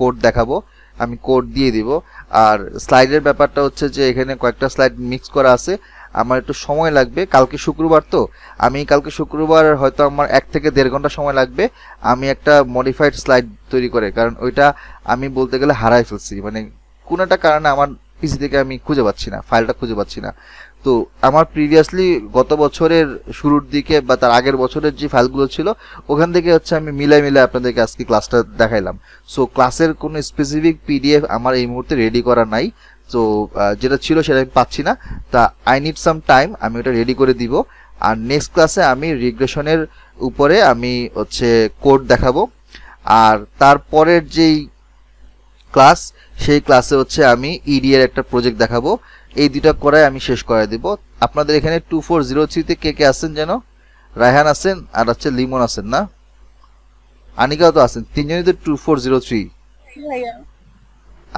কোড দেখাবো আমি কোড দিয়ে দিব আর স্লাইডের ব্যাপারটা হচ্ছে যে এখানে কয়েকটা স্লাইড মিক্স করা আছে আমার একটু সময় লাগবে কালকে শুক্রবার তো আমি কালকে শুক্রবার হয়তো আমার এক থেকে দেড় ঘন্টা সময় লাগবে আমি একটা মডিফাইড স্লাইড তৈরি করে কারণ ওইটা আমি বলতে গেলে হারাই ফেলছি মানে কোনো একটা কারণে আমার পিসি থেকে আমি খুঁজে পাচ্ছি না ফাইলটা খুঁজে পাচ্ছি না তো আমার প্রিভিয়াসলি গত বছরের শুরুর দিকে বা তার আগের বছরের যে ফাইলগুলো ছিল ওখান থেকে হচ্ছে আমি মিলাই মিলাই আপনাদেরকে আজকে ক্লাসটা দেখাইলাম সো ক্লাসের কোনো স্পেসিফিক পিডিএফ আমার এই মুহূর্তে রেডি করা নাই তো যেটা ছিল সেটা আমি পাচ্ছি না তা আই নিড সাম টাইম আমি ওটা রেডি করে দিব আর নেক্সট ক্লাসে আমি রিগ্রেশনের উপরে আমি হচ্ছে কোড দেখাবো আর তারপরের যেই ক্লাস সেই ক্লাসে হচ্ছে আমি ইডি e এর একটা প্রজেক্ট দেখাবো এই দুটা করাই আমি শেষ করে দেব আপনাদের এখানে টু ফোর জিরো থ্রিতে কে কে আছেন যেন রায়হান আছেন আর হচ্ছে লিমন আছেন না আনিকাও তো আছেন তিনজনই তো টু ফোর জিরো থ্রি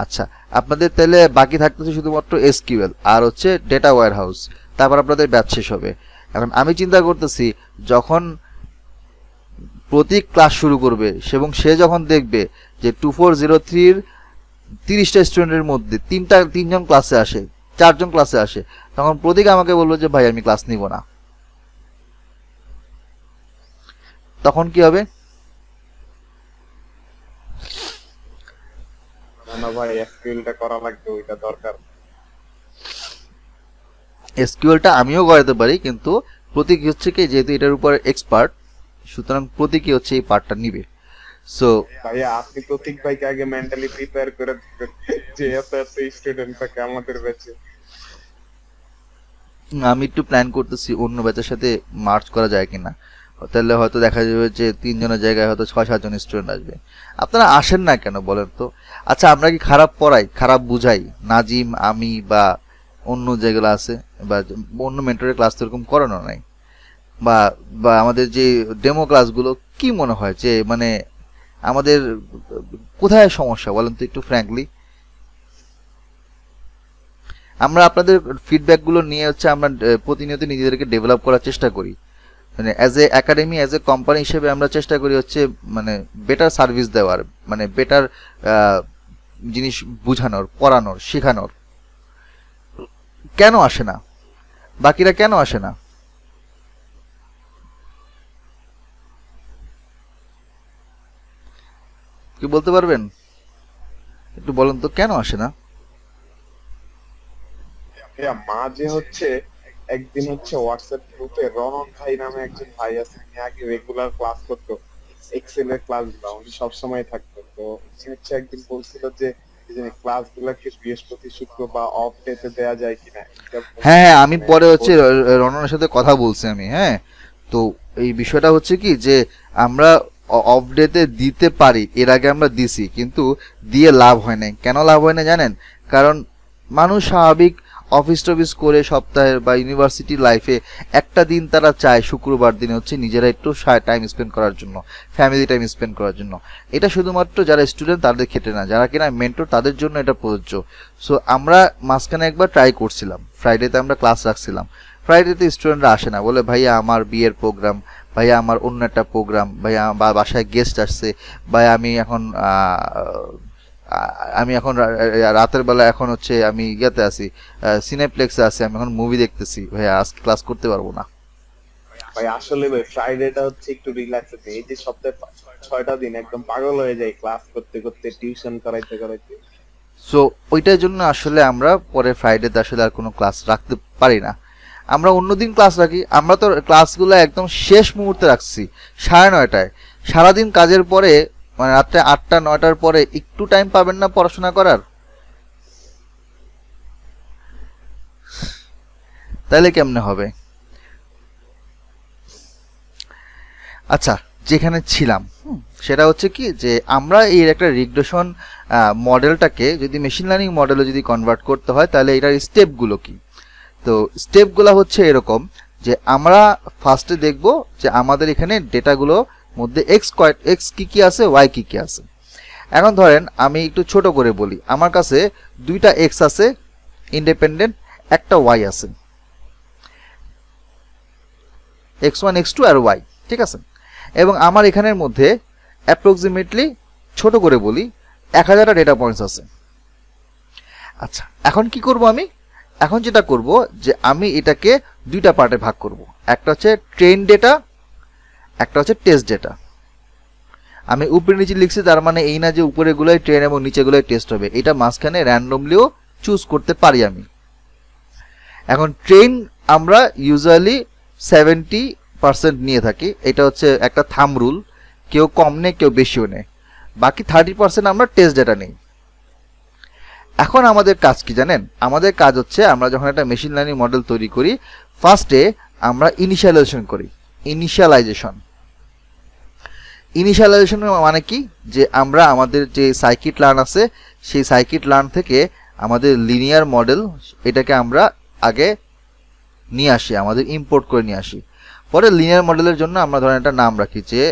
আচ্ছা আপনাদের তাহলে বাকি থাকতেছে শুধুমাত্র এসকিউএল আর হচ্ছে ডেটা ওয়ার হাউস তারপর আপনাদের ব্যাচ শেষ হবে এখন আমি চিন্তা করতেছি যখন প্রতীক ক্লাস শুরু করবে এবং সে যখন দেখবে যে টু ফোর জিরো থ্রির তিরিশটা স্টুডেন্টের মধ্যে তিনটা তিনজন ক্লাসে আসে চারজন ক্লাসে আসে তখন প্রতীক আমাকে বললো যে ভাই আমি ক্লাস নিব না তখন কি হবে না ভাই এসকিউএলটা করা লাগবে ওইটা দরকার এসকিউএলটা আমিও করাতে পারি কিন্তু প্রতীক হচ্ছে কি যেহেতু এটার উপর এক্সপার্ট সুতরাং হচ্ছে এই পার্টটা নিবে সো ভাই আপনি প্রতীক ভাইকে আগে মেন্টালি প্রিপেয়ার করে যে এত এত স্টুডেন্ট থাকে আমাদের ব্যাচে আমি একটু প্ল্যান করতেছি অন্য ব্যাচের সাথে মার্চ করা যায় কিনা তাহলে হয়তো দেখা যাবে যে তিনজনের জায়গায় হয়তো ছয় সাতজন স্টুডেন্ট আসবে আপনারা আসেন না কেন বলেন তো আচ্ছা আমরা কি খারাপ পড়াই খারাপ বুঝাই নাজিম আমি বা অন্য যেগুলো আছে বা অন্য মেন্টরের ক্লাস তো এরকম করানো নাই বা বা আমাদের যে ডেমো ক্লাসগুলো কি মনে হয় যে মানে আমাদের কোথায় সমস্যা বলেন তো একটু ফ্র্যাঙ্কলি আমরা আপনাদের ফিডব্যাকগুলো নিয়ে হচ্ছে আমরা প্রতিনিয়ত নিজেদেরকে ডেভেলপ করার চেষ্টা করি মানে as a academy as a company হিসেবে আমরা চেষ্টা করি হচ্ছে মানে বেটার সার্ভিস দেওয়ার মানে বেটার জিনিস বুঝানোর পড়ানোর শেখানোর কেন আসে না বাকিরা কেন আসে না কি বলতে পারবেন একটু বলেন তো কেন আসে না মা যে হচ্ছে একদিন হচ্ছে হোয়াটসঅ্যাপ গ্রুপে রনন ভাই নামে একজন ভাই আছে উনি আগে রেগুলার ক্লাস করতো এক্সেল এর ক্লাসগুলো উনি সবসময় থাকতো তো উনি হচ্ছে একদিন বলছিল যে ক্লাসগুলোকে বৃহস্পতি শুক্র বা অফ ডে তে দেওয়া যায় কিনা হ্যাঁ, হ্যাঁ আমি মানে পরে হচ্ছে রননের সাথে কথা বলছি আমি হ্যাঁ তো এই বিষয়টা হচ্ছে কি যে আমরা অফ ডেতে দিতে পারি এর আগে আমরা দিছি কিন্তু দিয়ে লাভ হয় নাই কেন লাভ হয় না জানেন কারণ মানুষ স্বাভাবিক অফিস টফিস করে সপ্তাহের বা ইউনিভার্সিটি লাইফে একটা দিন তারা চায় শুক্রবার দিনে হচ্ছে নিজেরা একটু টাইম স্পেন্ড করার জন্য ফ্যামিলি টাইম স্পেন্ড করার জন্য এটা শুধুমাত্র যারা স্টুডেন্ট তাদের ক্ষেত্রে না যারা কিনা মেন্টর তাদের জন্য এটা প্রযোজ্য সো আমরা মাঝখানে একবার ট্রাই করছিলাম ফ্রাইডেতে আমরা ক্লাস রাখছিলাম ফ্রাইডেতে স্টুডেন্টরা আসে না বলে ভাইয়া আমার বিয়ের প্রোগ্রাম ভাইয়া আমার অন্য একটা প্রোগ্রাম ভাইয়া বাসায় গেস্ট আসছে ভাইয়া আমি এখন আমি এখন রাতের বেলা এখন হচ্ছে আমি ইয়াতে আছি সিনেপ্লেক্সে আছি আমি এখন মুভি দেখতেছি ভাইয়া আজ ক্লাস করতে পারবো না ভাই আসলে ভাই ফ্রাইডেটা হচ্ছে একটু রিল্যাক্স আছে এই যে সপ্তাহে ছয়টা দিন একদম পাগল হয়ে যায় ক্লাস করতে করতে টিউশন করাইতে করাইতে সো ওইটার জন্য আসলে আমরা পরে ফ্রাইডেতে আসলে আর কোনো ক্লাস রাখতে পারি না আমরা অন্যদিন ক্লাস রাখি আমরা তো ক্লাসগুলো একদম শেষ মুহূর্তে রাখছি সাড়ে নয়টায় সারাদিন কাজের পরে মানে রাত্রে আটটা নয়টার পরে একটু টাইম পাবেন না পড়াশোনা করার তাহলে কেমনে হবে আচ্ছা যেখানে ছিলাম সেটা হচ্ছে কি যে আমরা এর একটা রিগ্রেশন মডেলটাকে যদি মেশিন লার্নিং মডেলে যদি কনভার্ট করতে হয় তাহলে এটার স্টেপগুলো কি তো স্টেপগুলো হচ্ছে এরকম যে আমরা ফার্স্টে দেখব যে আমাদের এখানে ডেটাগুলো মধ্যে এক্স কয় এক্স কী কী আছে ওয়াই কী কী আছে এখন ধরেন আমি একটু ছোট করে বলি আমার কাছে দুইটা এক্স আছে ইন্ডিপেন্ডেন্ট একটা ওয়াই আছে এক্স ওয়ান এক্স টু আর ওয়াই ঠিক আছে এবং আমার এখানের মধ্যে অ্যাপ্রক্সিমেটলি ছোট করে বলি এক হাজারটা ডেটা পয়েন্টস আছে আচ্ছা এখন কি করব আমি এখন যেটা করব যে আমি এটাকে দুইটা পার্টে ভাগ করব একটা হচ্ছে ট্রেন ডেটা একটা হচ্ছে টেস্ট ডেটা আমি উপরে নিচে লিখছি তার মানে এই না যে উপরেগুলোয় ট্রেন এবং নিচেগুলোয় টেস্ট হবে এটা মাঝখানে র্যান্ডমলিও চুজ করতে পারি আমি এখন ট্রেন আমরা ইউজুয়ালি সেভেন্টি পার্সেন্ট নিয়ে থাকি এটা হচ্ছে একটা থাম রুল কেউ কম নেয় কেউ বেশিও নেয় বাকি থার্টি পার্সেন্ট আমরা টেস্ট ডেটা নেই এখন আমাদের কাজ কি জানেন আমাদের কাজ হচ্ছে আমরা যখন একটা মেশিন লার্নিং মডেল তৈরি করি ফার্স্টে আমরা ইনিশিয়ালাইজেশন করি ইনিশিয়ালাইজেশন ইনিশিয়ালাইজেশন মানে কি যে আমরা আমাদের যে সাইকিট লার্ন আছে সেই সাইকিট লার্ন থেকে আমাদের লিনিয়ার মডেল এটাকে আমরা আগে নিয়ে আসি আমাদের ইম্পোর্ট করে নিয়ে আসি পরে লিনিয়ার মডেলের জন্য আমরা ধরেন একটা নাম রাখি যে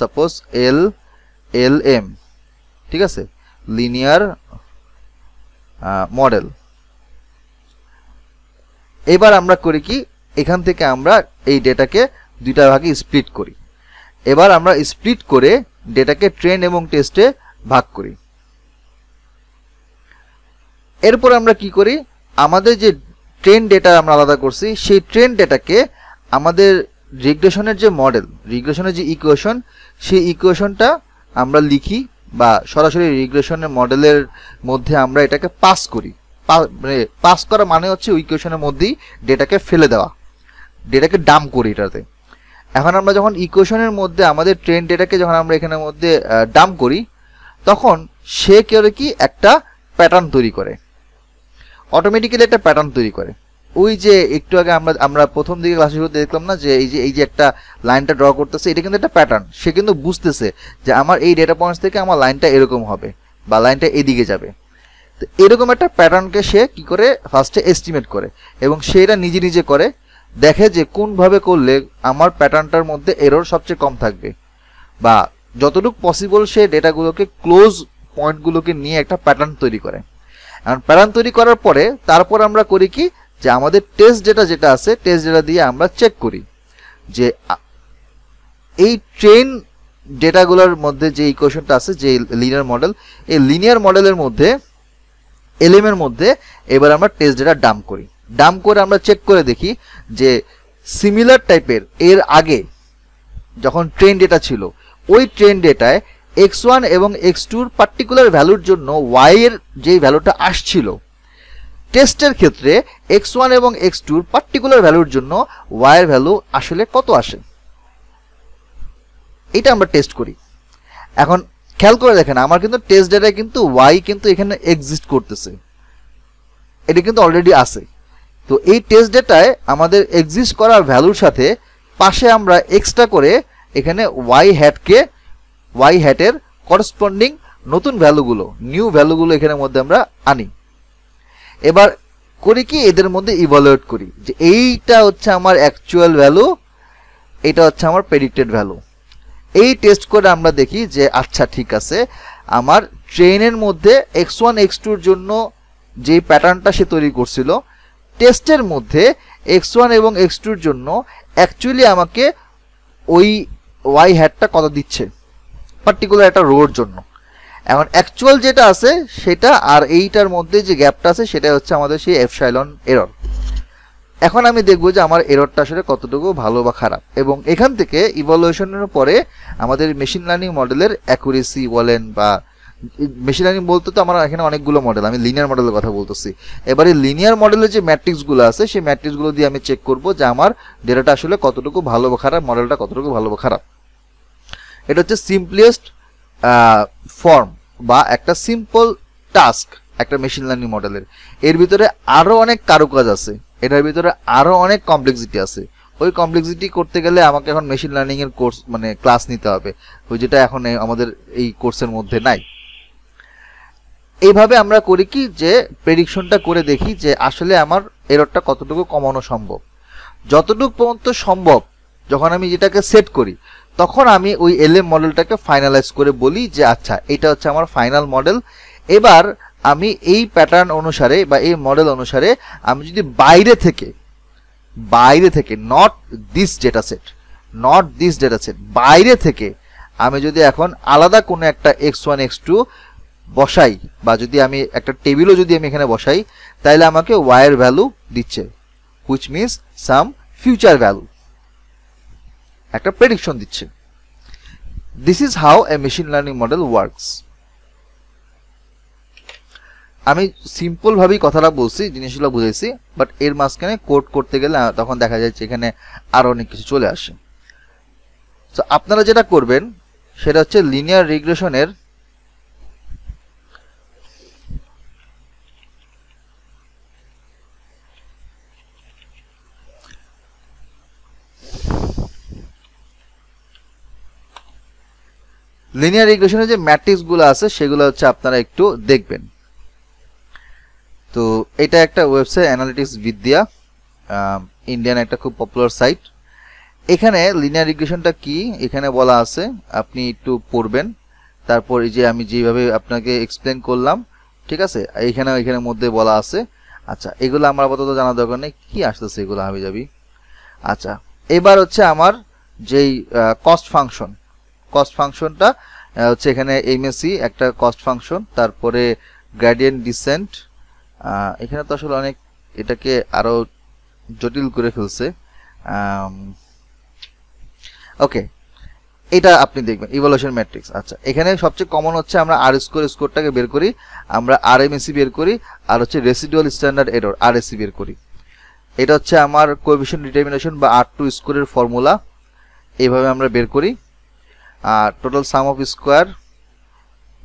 সাপোজ এল এল এম ঠিক আছে লিনিয়ার মডেল এবার আমরা করি কি এখান থেকে আমরা এই ডেটাকে দুইটা ভাগে স্প্লিট করি এবার আমরা স্প্লিট করে ডেটাকে ট্রেন এবং টেস্টে ভাগ করি এরপর আমরা কি করি আমাদের যে ট্রেন ডেটা আমরা আলাদা করছি সেই ট্রেন ডেটাকে আমাদের রিগ্রেশনের যে মডেল রিগ্রেশনের যে ইকুয়েশন সেই ইকুয়েশনটা আমরা লিখি বা সরাসরি রিগ্রেশনের মডেলের মধ্যে আমরা এটাকে পাস করি মানে পাস করা মানে হচ্ছে ওই ইকুয়েশনের মধ্যেই ডেটাকে ফেলে দেওয়া ডেটাকে ডাম করি এটাতে এখন আমরা যখন ইকুয়েশনের মধ্যে আমাদের ট্রেন ডেটাকে যখন আমরা এখানের মধ্যে ডাম্প করি তখন সে করে কি একটা প্যাটার্ন তৈরি করে অটোমেটিক্যালি একটা প্যাটার্ন তৈরি করে ওই যে একটু আগে আমরা আমরা প্রথম দিকে ক্লাসে শুরুতে দেখলাম না যে এই যে এই যে একটা লাইনটা ড্র করতেছে এটা কিন্তু একটা প্যাটার্ন সে কিন্তু বুঝতেছে যে আমার এই ডেটা পয়েন্টস থেকে আমার লাইনটা এরকম হবে বা লাইনটা এদিকে যাবে তো এরকম একটা প্যাটার্নকে সে কি করে ফার্স্টে এস্টিমেট করে এবং সেটা নিজে নিজে করে দেখে যে কোনভাবে করলে আমার প্যাটার্নটার মধ্যে এরর সবচেয়ে কম থাকবে বা যতটুকু পসিবল সে ডেটাগুলোকে ক্লোজ পয়েন্টগুলোকে নিয়ে একটা প্যাটার্ন তৈরি করে এখন প্যাটার্ন তৈরি করার পরে তারপর আমরা করি কি যে আমাদের টেস্ট ডেটা যেটা আছে টেস্ট ডেটা দিয়ে আমরা চেক করি যে এই ট্রেন ডেটাগুলোর মধ্যে যে ইকুয়েশনটা আছে যে লিনিয়ার মডেল এই লিনিয়ার মডেলের মধ্যে এলিমের মধ্যে এবার আমরা টেস্ট ডেটা ডাম্প করি ডাম্প করে আমরা চেক করে দেখি যে সিমিলার টাইপের এর আগে যখন ট্রেন ডেটা ছিল ওই ট্রেন ডেটায় এক্স ওয়ান এবং এক্স টুর পার্টিকুলার ভ্যালুর জন্য ওয়াই এর যেই ভ্যালুটা আসছিল টেস্টের ক্ষেত্রে এক্স ওয়ান এবং এক্স টুর পার্টিকুলার ভ্যালুর জন্য ওয়াইয়ের ভ্যালু আসলে কত আসে এটা আমরা টেস্ট করি এখন খেয়াল করে দেখেন আমার কিন্তু টেস্ট ডেটায় কিন্তু ওয়াই কিন্তু এখানে এক্সিস্ট করতেছে এটা কিন্তু অলরেডি আছে তো এই টেস্ট ডেটায় আমাদের এক্সিস্ট করার ভ্যালুর সাথে পাশে আমরা এক্সট্রা করে এখানে ওয়াই হ্যাটকে ওয়াই হ্যাটের করসপন্ডিং নতুন ভ্যালুগুলো নিউ ভ্যালুগুলো এখানের মধ্যে আমরা আনি এবার করি কি এদের মধ্যে ইভালুয়েট করি যে এইটা হচ্ছে আমার অ্যাকচুয়াল ভ্যালু এটা হচ্ছে আমার প্রেডিক্টেড ভ্যালু এই টেস্ট করে আমরা দেখি যে আচ্ছা ঠিক আছে আমার ট্রেনের মধ্যে এক্স ওয়ান এক্স টুর জন্য যে প্যাটার্নটা সে তৈরি করছিল টেস্টের মধ্যে এক্স ওয়ান এবং এক্স টুর জন্য অ্যাকচুয়ালি আমাকে ওই ওয়াই হ্যাটটা কত দিচ্ছে পার্টিকুলার একটা রোর জন্য এখন অ্যাকচুয়াল যেটা আছে সেটা আর এইটার মধ্যে যে গ্যাপটা আছে সেটা হচ্ছে আমাদের সেই এফসাইলন এরর এখন আমি দেখব যে আমার এররটা আসলে কতটুকু ভালো বা খারাপ এবং এখান থেকে ইভলিউশনের পরে আমাদের মেশিন লার্নিং মডেলের অ্যাকুরেসি বলেন বা মেশিন লার্নিং বলতে তো আমার এখানে অনেকগুলো মডেল আমি লিনিয়ার মডেলের কথা বলতেছি এবারে লিনিয়ার মডেলের যে ম্যাট্রিক্সগুলো আছে সেই ম্যাট্রিক্সগুলো দিয়ে আমি চেক করব যে আমার ডেটাটা আসলে কতটুকু ভালো বা খারাপ মডেলটা কতটুকু ভালো বা খারাপ এটা হচ্ছে সিম্পলিয়েস্ট ফর্ম বা একটা সিম্পল টাস্ক একটা মেশিন লার্নিং মডেলের এর ভিতরে আরও অনেক কারুকাজ আছে এটার ভিতরে আরও অনেক কমপ্লেক্সিটি আছে ওই কমপ্লেক্সিটি করতে গেলে আমাকে এখন মেশিন লার্নিংয়ের কোর্স মানে ক্লাস নিতে হবে ওই যেটা এখন আমাদের এই কোর্সের মধ্যে নাই এইভাবে আমরা করি কি যে প্রেডিকশনটা করে দেখি যে আসলে আমার এরটা কতটুকু কমানো সম্ভব যতটুকু পর্যন্ত সম্ভব যখন আমি যেটাকে সেট করি তখন আমি ওই এলএম মডেলটাকে ফাইনালাইজ করে বলি যে আচ্ছা এটা হচ্ছে আমার ফাইনাল মডেল এবার আমি এই প্যাটার্ন অনুসারে বা এই মডেল অনুসারে আমি যদি বাইরে থেকে বাইরে থেকে not this data set not this data set বাইরে থেকে আমি যদি এখন আলাদা কোনো একটা এক্স ওয়ান এক্স টু বসাই বা যদি আমি একটা টেবিলও যদি আমি এখানে বসাই তাহলে আমাকে ওয়াইয়ের ভ্যালু দিচ্ছে which means some future value একটা প্রেডিকশন দিচ্ছে this is how a machine learning model works আমি সিম্পলভাবেই কথাটা বলছি জিনিসগুলো বুঝেছি বাট এর মাঝখানে কোড করতে গেলে তখন দেখা যাচ্ছে এখানে আরও অনেক কিছু চলে আসে তো আপনারা যেটা করবেন সেটা হচ্ছে লিনিয়ার রিগ্রেশনের লিনিয়ার ইকুয়েশনের যে ম্যাট্রিক্সগুলো আছে সেগুলো হচ্ছে আপনারা একটু দেখবেন তো এটা একটা ওয়েবসাইট অ্যানালিটিক্স বিদ্যা ইন্ডিয়ান একটা খুব পপুলার সাইট এখানে লিনিয়ার ইকুয়েশনটা কি এখানে বলা আছে আপনি একটু পড়বেন তারপর এই যে আমি যেভাবে আপনাকে এক্সপ্লেন করলাম ঠিক আছে এখানে এখানের মধ্যে বলা আছে আচ্ছা এগুলো আমার আপাতত জানার দরকার নেই কী আসতেছে এগুলো আমি যাবি আচ্ছা এবার হচ্ছে আমার যেই কস্ট ফাংশন কস্ট ফাংশনটা হচ্ছে এখানে এমএসি একটা কস্ট ফাংশন তারপরে গ্র্যাডিয়েন্ট ডিসেন্ট এখানে তো আসলে অনেক এটাকে আরও জটিল করে ফেলছে ওকে এটা আপনি দেখবেন ইভলিউশন ম্যাট্রিক্স আচ্ছা এখানে সবচেয়ে কমন হচ্ছে আমরা আর স্কোর স্কোরটাকে বের করি আমরা আর বের করি আর হচ্ছে রেসিডুয়াল স্ট্যান্ডার্ড এরর আর বের করি এটা হচ্ছে আমার কোভিশন ডিটারমিনেশন বা আর টু স্কোরের ফর্মুলা এইভাবে আমরা বের করি আর টোটাল সাম অফ স্কোয়ার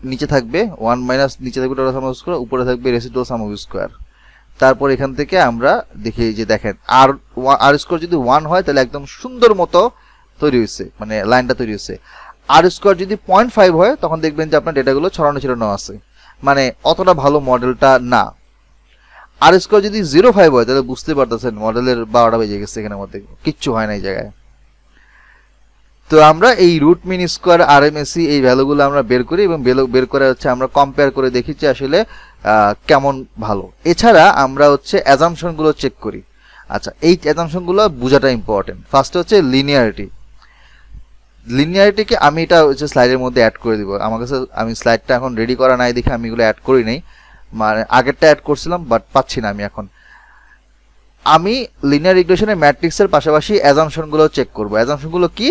নিচে থাকবে ওয়ান মাইনাস নিচে থাকবে টোটাল সাম অফ স্কোয়ার উপরে থাকবে রেসিডুয়াল সাম অফ স্কোয়ার তারপর এখান থেকে আমরা দেখি যে দেখেন আর আর স্কোয়ার যদি ওয়ান হয় তাহলে একদম সুন্দর মতো তৈরি হয়েছে মানে লাইনটা তৈরি হয়েছে আর স্কোয়ার যদি পয়েন্ট ফাইভ হয় তখন দেখবেন যে আপনার ডেটাগুলো ছড়ানো ছড়ানো আছে মানে অতটা ভালো মডেলটা না আর স্কোয়ার যদি জিরো ফাইভ হয় তাহলে বুঝতে পারতেছেন মডেলের বারোটা বেজে গেছে এখানের মধ্যে কিচ্ছু হয় না এই জায়গায় তো আমরা এই রুট মিন স্কোয়ার আর এমএসি এই ভ্যালুগুলো আমরা বের করি এবং বের করে হচ্ছে আমরা কম্পেয়ার করে দেখি যে আসলে কেমন ভালো এছাড়া আমরা হচ্ছে অ্যাজামশনগুলো চেক করি আচ্ছা এই অ্যাজামশনগুলো বোঝাটা ইম্পর্টেন্ট ফার্স্ট হচ্ছে লিনিয়ারিটি লিনিয়ারিটিকে আমি এটা হচ্ছে স্লাইডের মধ্যে অ্যাড করে দিব আমার কাছে আমি স্লাইডটা এখন রেডি করা নাই দেখে আমি এগুলো অ্যাড করি নেই মানে আগেরটা অ্যাড করছিলাম বাট পাচ্ছি না আমি এখন আমি লিনিয়ার রিগ্রেশনে ম্যাট্রিক্সের পাশাপাশি অ্যাজামশনগুলো চেক করব অ্যাজামশনগুলো কি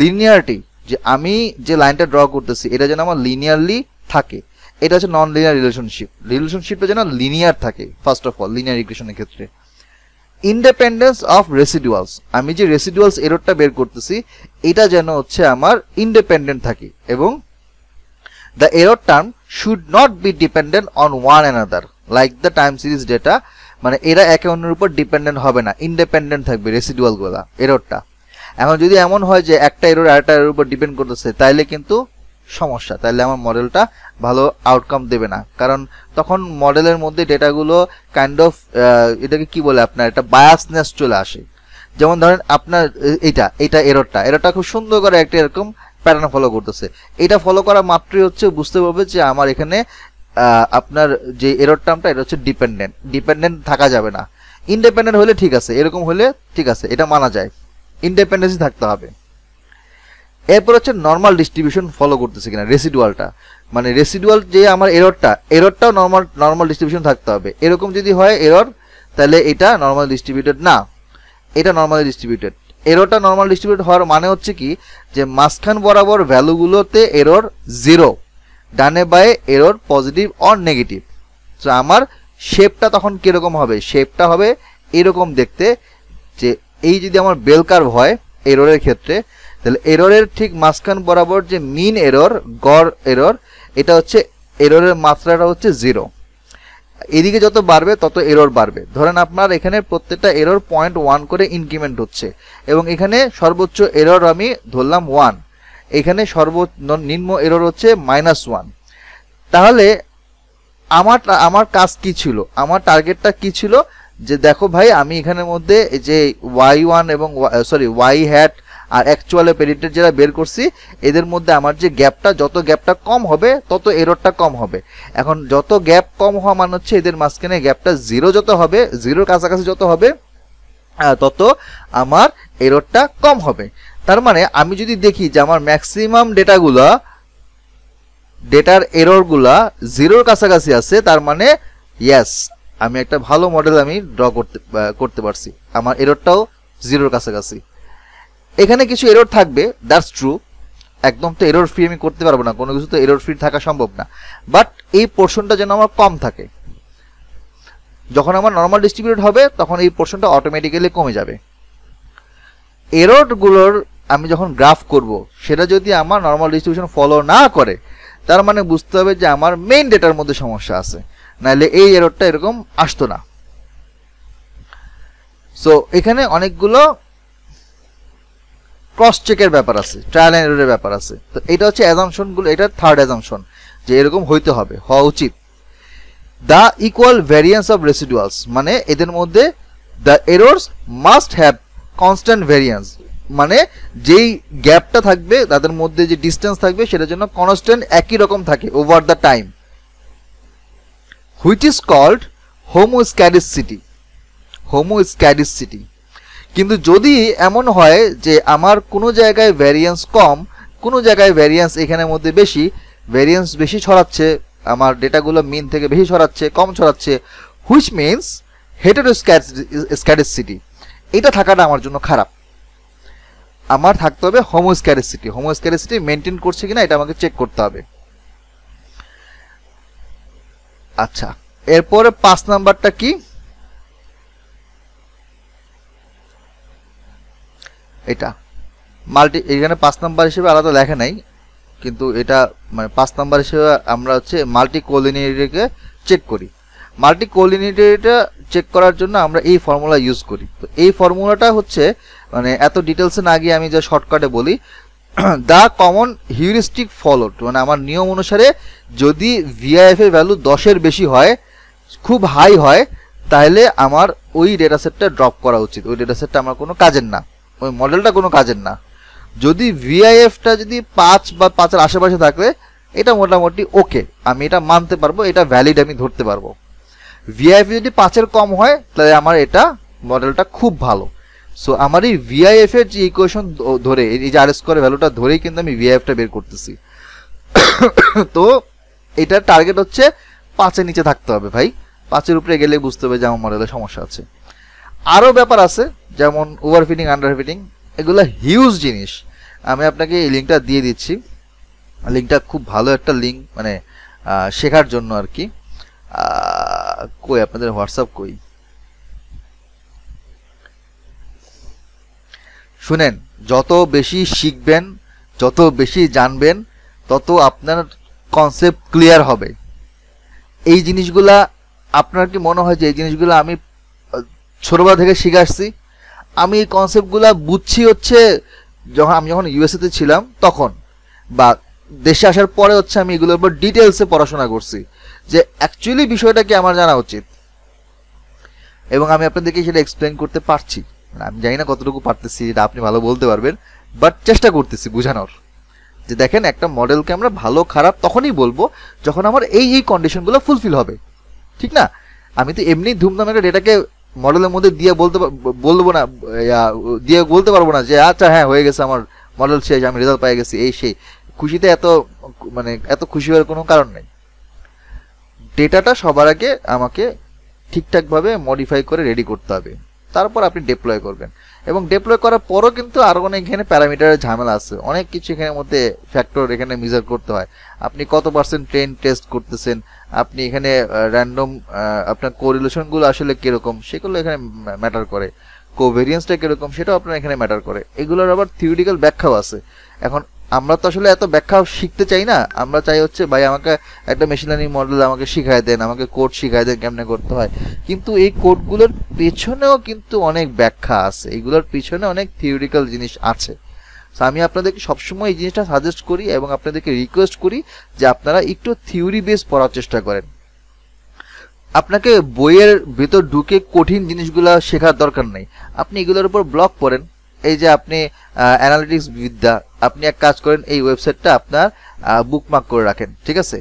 লিনিয়ারিটি যে আমি যে লাইনটা ড্র করতেছি এটা যেন আমার লিনিয়ারলি থাকে এটা হচ্ছে নন লিনিয়ার রিলেশনশিপ রিলেশনশিপটা যেন লিনিয়ার থাকে ফার্স্ট অফ অল লিনিয়ার ইকুয়েশনের ক্ষেত্রে ইন্ডিপেন্ডেন্স অফ রেসিডুয়ালস আমি যে রেসিডুয়ালস এরোডটা বের করতেছি এটা যেন হচ্ছে আমার ইন্ডিপেন্ডেন্ট থাকে এবং The error term should not be dependent on one another like the time series data মানে এরা একে অন্যের উপর ডিপেন্ডেন্ট হবে না ইন্ডিপেন্ডেন্ট থাকবে রেসিডুয়াল গুলা এররটা এখন যদি এমন হয় যে একটা এরর আরেকটা এরর উপর ডিপেন্ড করতেছে তাইলে কিন্তু সমস্যা তাইলে আমার মডেলটা ভালো আউটকাম দেবে না কারণ তখন মডেলের মধ্যে ডেটাগুলো কাইন্ড অফ এটাকে কি বলে আপনার একটা বায়াসনেস চলে আসে যেমন ধরেন আপনার এটা এটা এররটা এররটা খুব সুন্দর করে একটা এরকম প্যাটার্ন ফলো করতেছে এটা ফলো করা মাত্রই হচ্ছে বুঝতে পারবে যে আমার এখানে আপনার যে এরর টার্মটা এটা হচ্ছে ডিপেন্ডেন্ট ডিপেন্ডেন্ট থাকা যাবে না ইন্ডিপেন্ডেন্ট হলে ঠিক আছে এরকম হলে ঠিক আছে এটা মানা যায় ইন্ডিপেন্ডেন্সি থাকতে হবে এরপর হচ্ছে নর্মাল ডিস্ট্রিবিউশন ফলো করতেছে কিনা রেসিডুয়ালটা মানে রেসিডুয়াল যে আমার এররটা এররটাও নর্মাল নর্মাল ডিস্ট্রিবিউশন থাকতে হবে এরকম যদি হয় এরর তাহলে এটা নর্মাল ডিস্ট্রিবিউটেড না এটা নর্মাল ডিস্ট্রিবিউটেড এরোটা নর্মাল ডিস্ট্রিবিউট হওয়ার মানে হচ্ছে কি যে মাঝখান বরাবর ভ্যালুগুলোতে এরোর জিরো ডানে বায়ে এরোর পজিটিভ অর নেগেটিভ তো আমার শেপটা তখন কীরকম হবে শেপটা হবে এরকম দেখতে যে এই যদি আমার বেলকার হয় এরোরের ক্ষেত্রে তাহলে এররের ঠিক মাঝখান বরাবর যে মিন এরর গড় এরর এটা হচ্ছে এররের মাত্রাটা হচ্ছে জিরো এদিকে যত বাড়বে তত এরর বাড়বে ধরেন আপনার এখানে প্রত্যেকটা এরর পয়েন্ট ওয়ান করে ইনক্রিমেন্ট হচ্ছে এবং এখানে সর্বোচ্চ এরর আমি ধরলাম ওয়ান এখানে সর্ব নিম্ন এরর হচ্ছে মাইনাস ওয়ান তাহলে আমার আমার কাজ কি ছিল আমার টার্গেটটা কি ছিল যে দেখো ভাই আমি এখানের মধ্যে যে ওয়াই ওয়ান এবং সরি ওয়াই হ্যাট আর অ্যাকচুয়াল পেরিটের যারা বের করছি এদের মধ্যে আমার যে গ্যাপটা যত গ্যাপটা কম হবে তত এররটা কম হবে এখন যত গ্যাপ কম হওয়া মানে হচ্ছে এদের মাঝখানে গ্যাপটা জিরো যত হবে জিরোর কাছাকাছি যত হবে তত আমার এররটা কম হবে তার মানে আমি যদি দেখি যে আমার ম্যাক্সিমাম ডেটাগুলা ডেটার এররগুলা জিরোর কাছাকাছি আছে তার মানে ইয়াস আমি একটা ভালো মডেল আমি ড্র করতে করতে পারছি আমার এররটাও জিরোর কাছাকাছি এখানে কিছু এরর থাকবে দ্যাটস ট্রু একদম তো এরর ফ্রি আমি করতে পারবো না কোনো কিছু তো এরর ফ্রি থাকা সম্ভব না বাট এই পোর্শনটা যেন আমার কম থাকে যখন আমার নর্মাল ডিস্ট্রিবিউট হবে তখন এই পোর্শনটা অটোমেটিক্যালি কমে যাবে এরোডগুলোর আমি যখন গ্রাফ করব সেটা যদি আমার নর্মাল ডিস্ট্রিবিউশন ফলো না করে তার মানে বুঝতে হবে যে আমার মেইন ডেটার মধ্যে সমস্যা আছে নাহলে এই এরোডটা এরকম আসতো না সো এখানে অনেকগুলো ক্রস চেকের ব্যাপার আছে ট্রায়াল অ্যান্ড এররের ব্যাপার আছে তো এটা হচ্ছে অ্যাজামশনগুলো এটা থার্ড অ্যাজামশন যে এরকম হইতে হবে হওয়া উচিত the equal variance of residuals মানে এদের মধ্যে the errors must have constant variance মানে যেই গ্যাপটা থাকবে তাদের মধ্যে যে ডিস্টেন্স থাকবে সেটার জন্য কনস্ট্যান্ট একই রকম থাকে over the time which is called homoscedasticity homoscedasticity কিন্তু যদি এমন হয় যে আমার কোনো জায়গায় ভ্যারিয়েন্স কম কোনো জায়গায় ভ্যারিয়েন্স এখানের মধ্যে বেশি ভ্যারিয়েন্স বেশি ছড়াচ্ছে আমার ডেটাগুলো মিন থেকে বেশি ছড়াচ্ছে কম ছড়াচ্ছে হুইচ মিনস হেটেড স্ক্যাটিসিটি এটা থাকাটা আমার জন্য খারাপ আমার থাকতে হবে হোমোস্ক্যারিসিটি হোমোস্ক্যারিসিটি মেনটেন করছে কিনা এটা আমাকে চেক করতে হবে আচ্ছা এরপরে পাঁচ নাম্বারটা কি এটা মাল্টি এখানে পাঁচ নাম্বার হিসেবে আলাদা লেখা নাই কিন্তু এটা মানে পাঁচ নাম্বার হিসেবে আমরা হচ্ছে মাল্টি কোলিনিটিকে চেক করি মাল্টি কোলিনিটিটা চেক করার জন্য আমরা এই ফর্মুলা ইউজ করি তো এই ফর্মুলাটা হচ্ছে মানে এত ডিটেলসে না গিয়ে আমি যা শর্টকাটে বলি দ্য কমন হিউরিস্টিক ফলোড মানে আমার নিয়ম অনুসারে যদি ভিআইএফ এর ভ্যালু দশের বেশি হয় খুব হাই হয় তাহলে আমার ওই ডেটা সেটটা ড্রপ করা উচিত ওই ডেটা সেটটা আমার কোনো কাজের না ওই মডেলটা কোনো কাজের না যদি ভিআইএফটা যদি পাঁচ বা পাঁচের আশেপাশে থাকলে এটা মোটামুটি ওকে আমি এটা মানতে পারবো এটা ভ্যালিড আমি ধরতে পারবো ভিআইএফ যদি পাঁচের কম হয় তাহলে আমার এটা মডেলটা খুব ভালো সো আমার এই ভিআইএফ এর যে ইকুয়েশন ধরে এই যে আর স্কোয়ার ভ্যালুটা ধরেই কিন্তু আমি ভিআইএফটা বের করতেছি তো এটার টার্গেট হচ্ছে পাঁচের নিচে থাকতে হবে ভাই পাঁচের উপরে গেলে বুঝতে হবে যে আমার মডেলের সমস্যা আছে আরও ব্যাপার আছে যেমন ওভারফিটিং আন্ডারফিটিং এগুলো হিউজ জিনিস আমি আপনাকে এই লিঙ্কটা দিয়ে দিচ্ছি লিঙ্কটা খুব ভালো একটা লিঙ্ক মানে শেখার জন্য আর কি কই আপনাদের হোয়াটসঅ্যাপ কই শুনেন যত বেশি শিখবেন যত বেশি জানবেন তত আপনার কনসেপ্ট ক্লিয়ার হবে এই জিনিসগুলা আপনার কি মনে হয় যে এই জিনিসগুলো আমি ছোটবেলা থেকে শিখে আসছি আমি এই কনসেপ্টগুলো বুঝছি হচ্ছে যখন আমি যখন ইউএসএতে ছিলাম তখন বা দেশে আসার পরে হচ্ছে আমি এগুলোর উপর ডিটেলসে পড়াশোনা করছি যে অ্যাকচুয়ালি বিষয়টা কি আমার জানা উচিত এবং আমি আপনাদেরকে সেটা এক্সপ্লেন করতে পারছি মানে আমি জানি না কতটুকু পারতেছি এটা আপনি ভালো বলতে পারবেন বাট চেষ্টা করতেছি বোঝানোর যে দেখেন একটা মডেলকে আমরা ভালো খারাপ তখনই বলবো যখন আমার এই এই কন্ডিশনগুলো ফুলফিল হবে ঠিক না আমি তো এমনি ধুমধাম একটা ডেটাকে মডেলের মধ্যে দিয়ে বলতে বলবো না দিয়ে বলতে পারবো না যে আচ্ছা হ্যাঁ হয়ে গেছে আমার মডেল শেষ আমি রেজাল্ট পেয়ে গেছি এই সেই খুশিতে এত মানে এত খুশি হওয়ার কোনো কারণ নেই ডেটাটা সবার আগে আমাকে ঠিকঠাকভাবে মডিফাই করে রেডি করতে হবে তারপর আপনি ডিপ্লয় করবেন এবং ডিপ্লয় করার পরও কিন্তু আরও অনেক এখানে প্যারামিটারের ঝামেলা আছে অনেক কিছু এখানের মধ্যে ফ্যাক্টর এখানে মেজার করতে হয় আপনি কত পার্সেন্ট ট্রেন টেস্ট করতেছেন আপনি এখানে র্যান্ডম আপনার কোরিলেশনগুলো আসলে কীরকম সেগুলো এখানে ম্যাটার করে কোভেরিয়েন্সটা কীরকম সেটাও আপনার এখানে ম্যাটার করে এগুলোর আবার থিওরিটিক্যাল ব্যাখ্যাও আছে এখন আমরা তো আসলে এত ব্যাখ্যা শিখতে চাই না আমরা চাই হচ্ছে ভাই আমাকে একটা মেশিন লার্নিং মডেল আমাকে শিখায় দেন আমাকে কোড শিখায় দেন কেমনে করতে হয় কিন্তু এই কোডগুলোর পেছনেও কিন্তু অনেক ব্যাখ্যা আছে এইগুলোর পিছনে অনেক থিওরিক্যাল জিনিস আছে সো আমি আপনাদেরকে সবসময় এই জিনিসটা সাজেস্ট করি এবং আপনাদেরকে রিকোয়েস্ট করি যে আপনারা একটু থিওরি বেস পড়ার চেষ্টা করেন আপনাকে বইয়ের ভেতর ঢুকে কঠিন জিনিসগুলো শেখার দরকার নেই আপনি এগুলোর উপর ব্লগ পড়েন এই যে আপনি অ্যানালিটিক্স বিদ্যা আপনি এক কাজ করেন এই ওয়েবসাইটটা আপনার বুকমার্ক করে রাখেন ঠিক আছে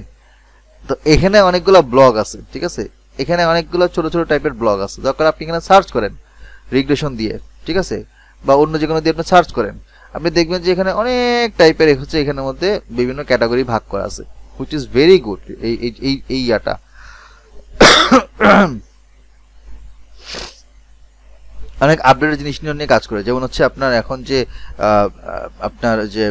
তো এখানে অনেকগুলো ব্লগ আছে ঠিক আছে এখানে অনেকগুলো ছোট ছোট টাইপের ব্লগ আছে দরকার আপনি এখানে সার্চ করেন রিগ্রেশন দিয়ে ঠিক আছে বা অন্য যে কোনো দিয়ে আপনি সার্চ করেন আপনি দেখবেন যে এখানে অনেক টাইপের হচ্ছে এখানের মধ্যে বিভিন্ন ক্যাটাগরি ভাগ করা আছে হুইচ ইজ ভেরি গুড এই এই ইয়াটা অনেক আপডেটেড জিনিস নিয়ে কাজ করে যেমন হচ্ছে আপনার এখন যে আপনার যে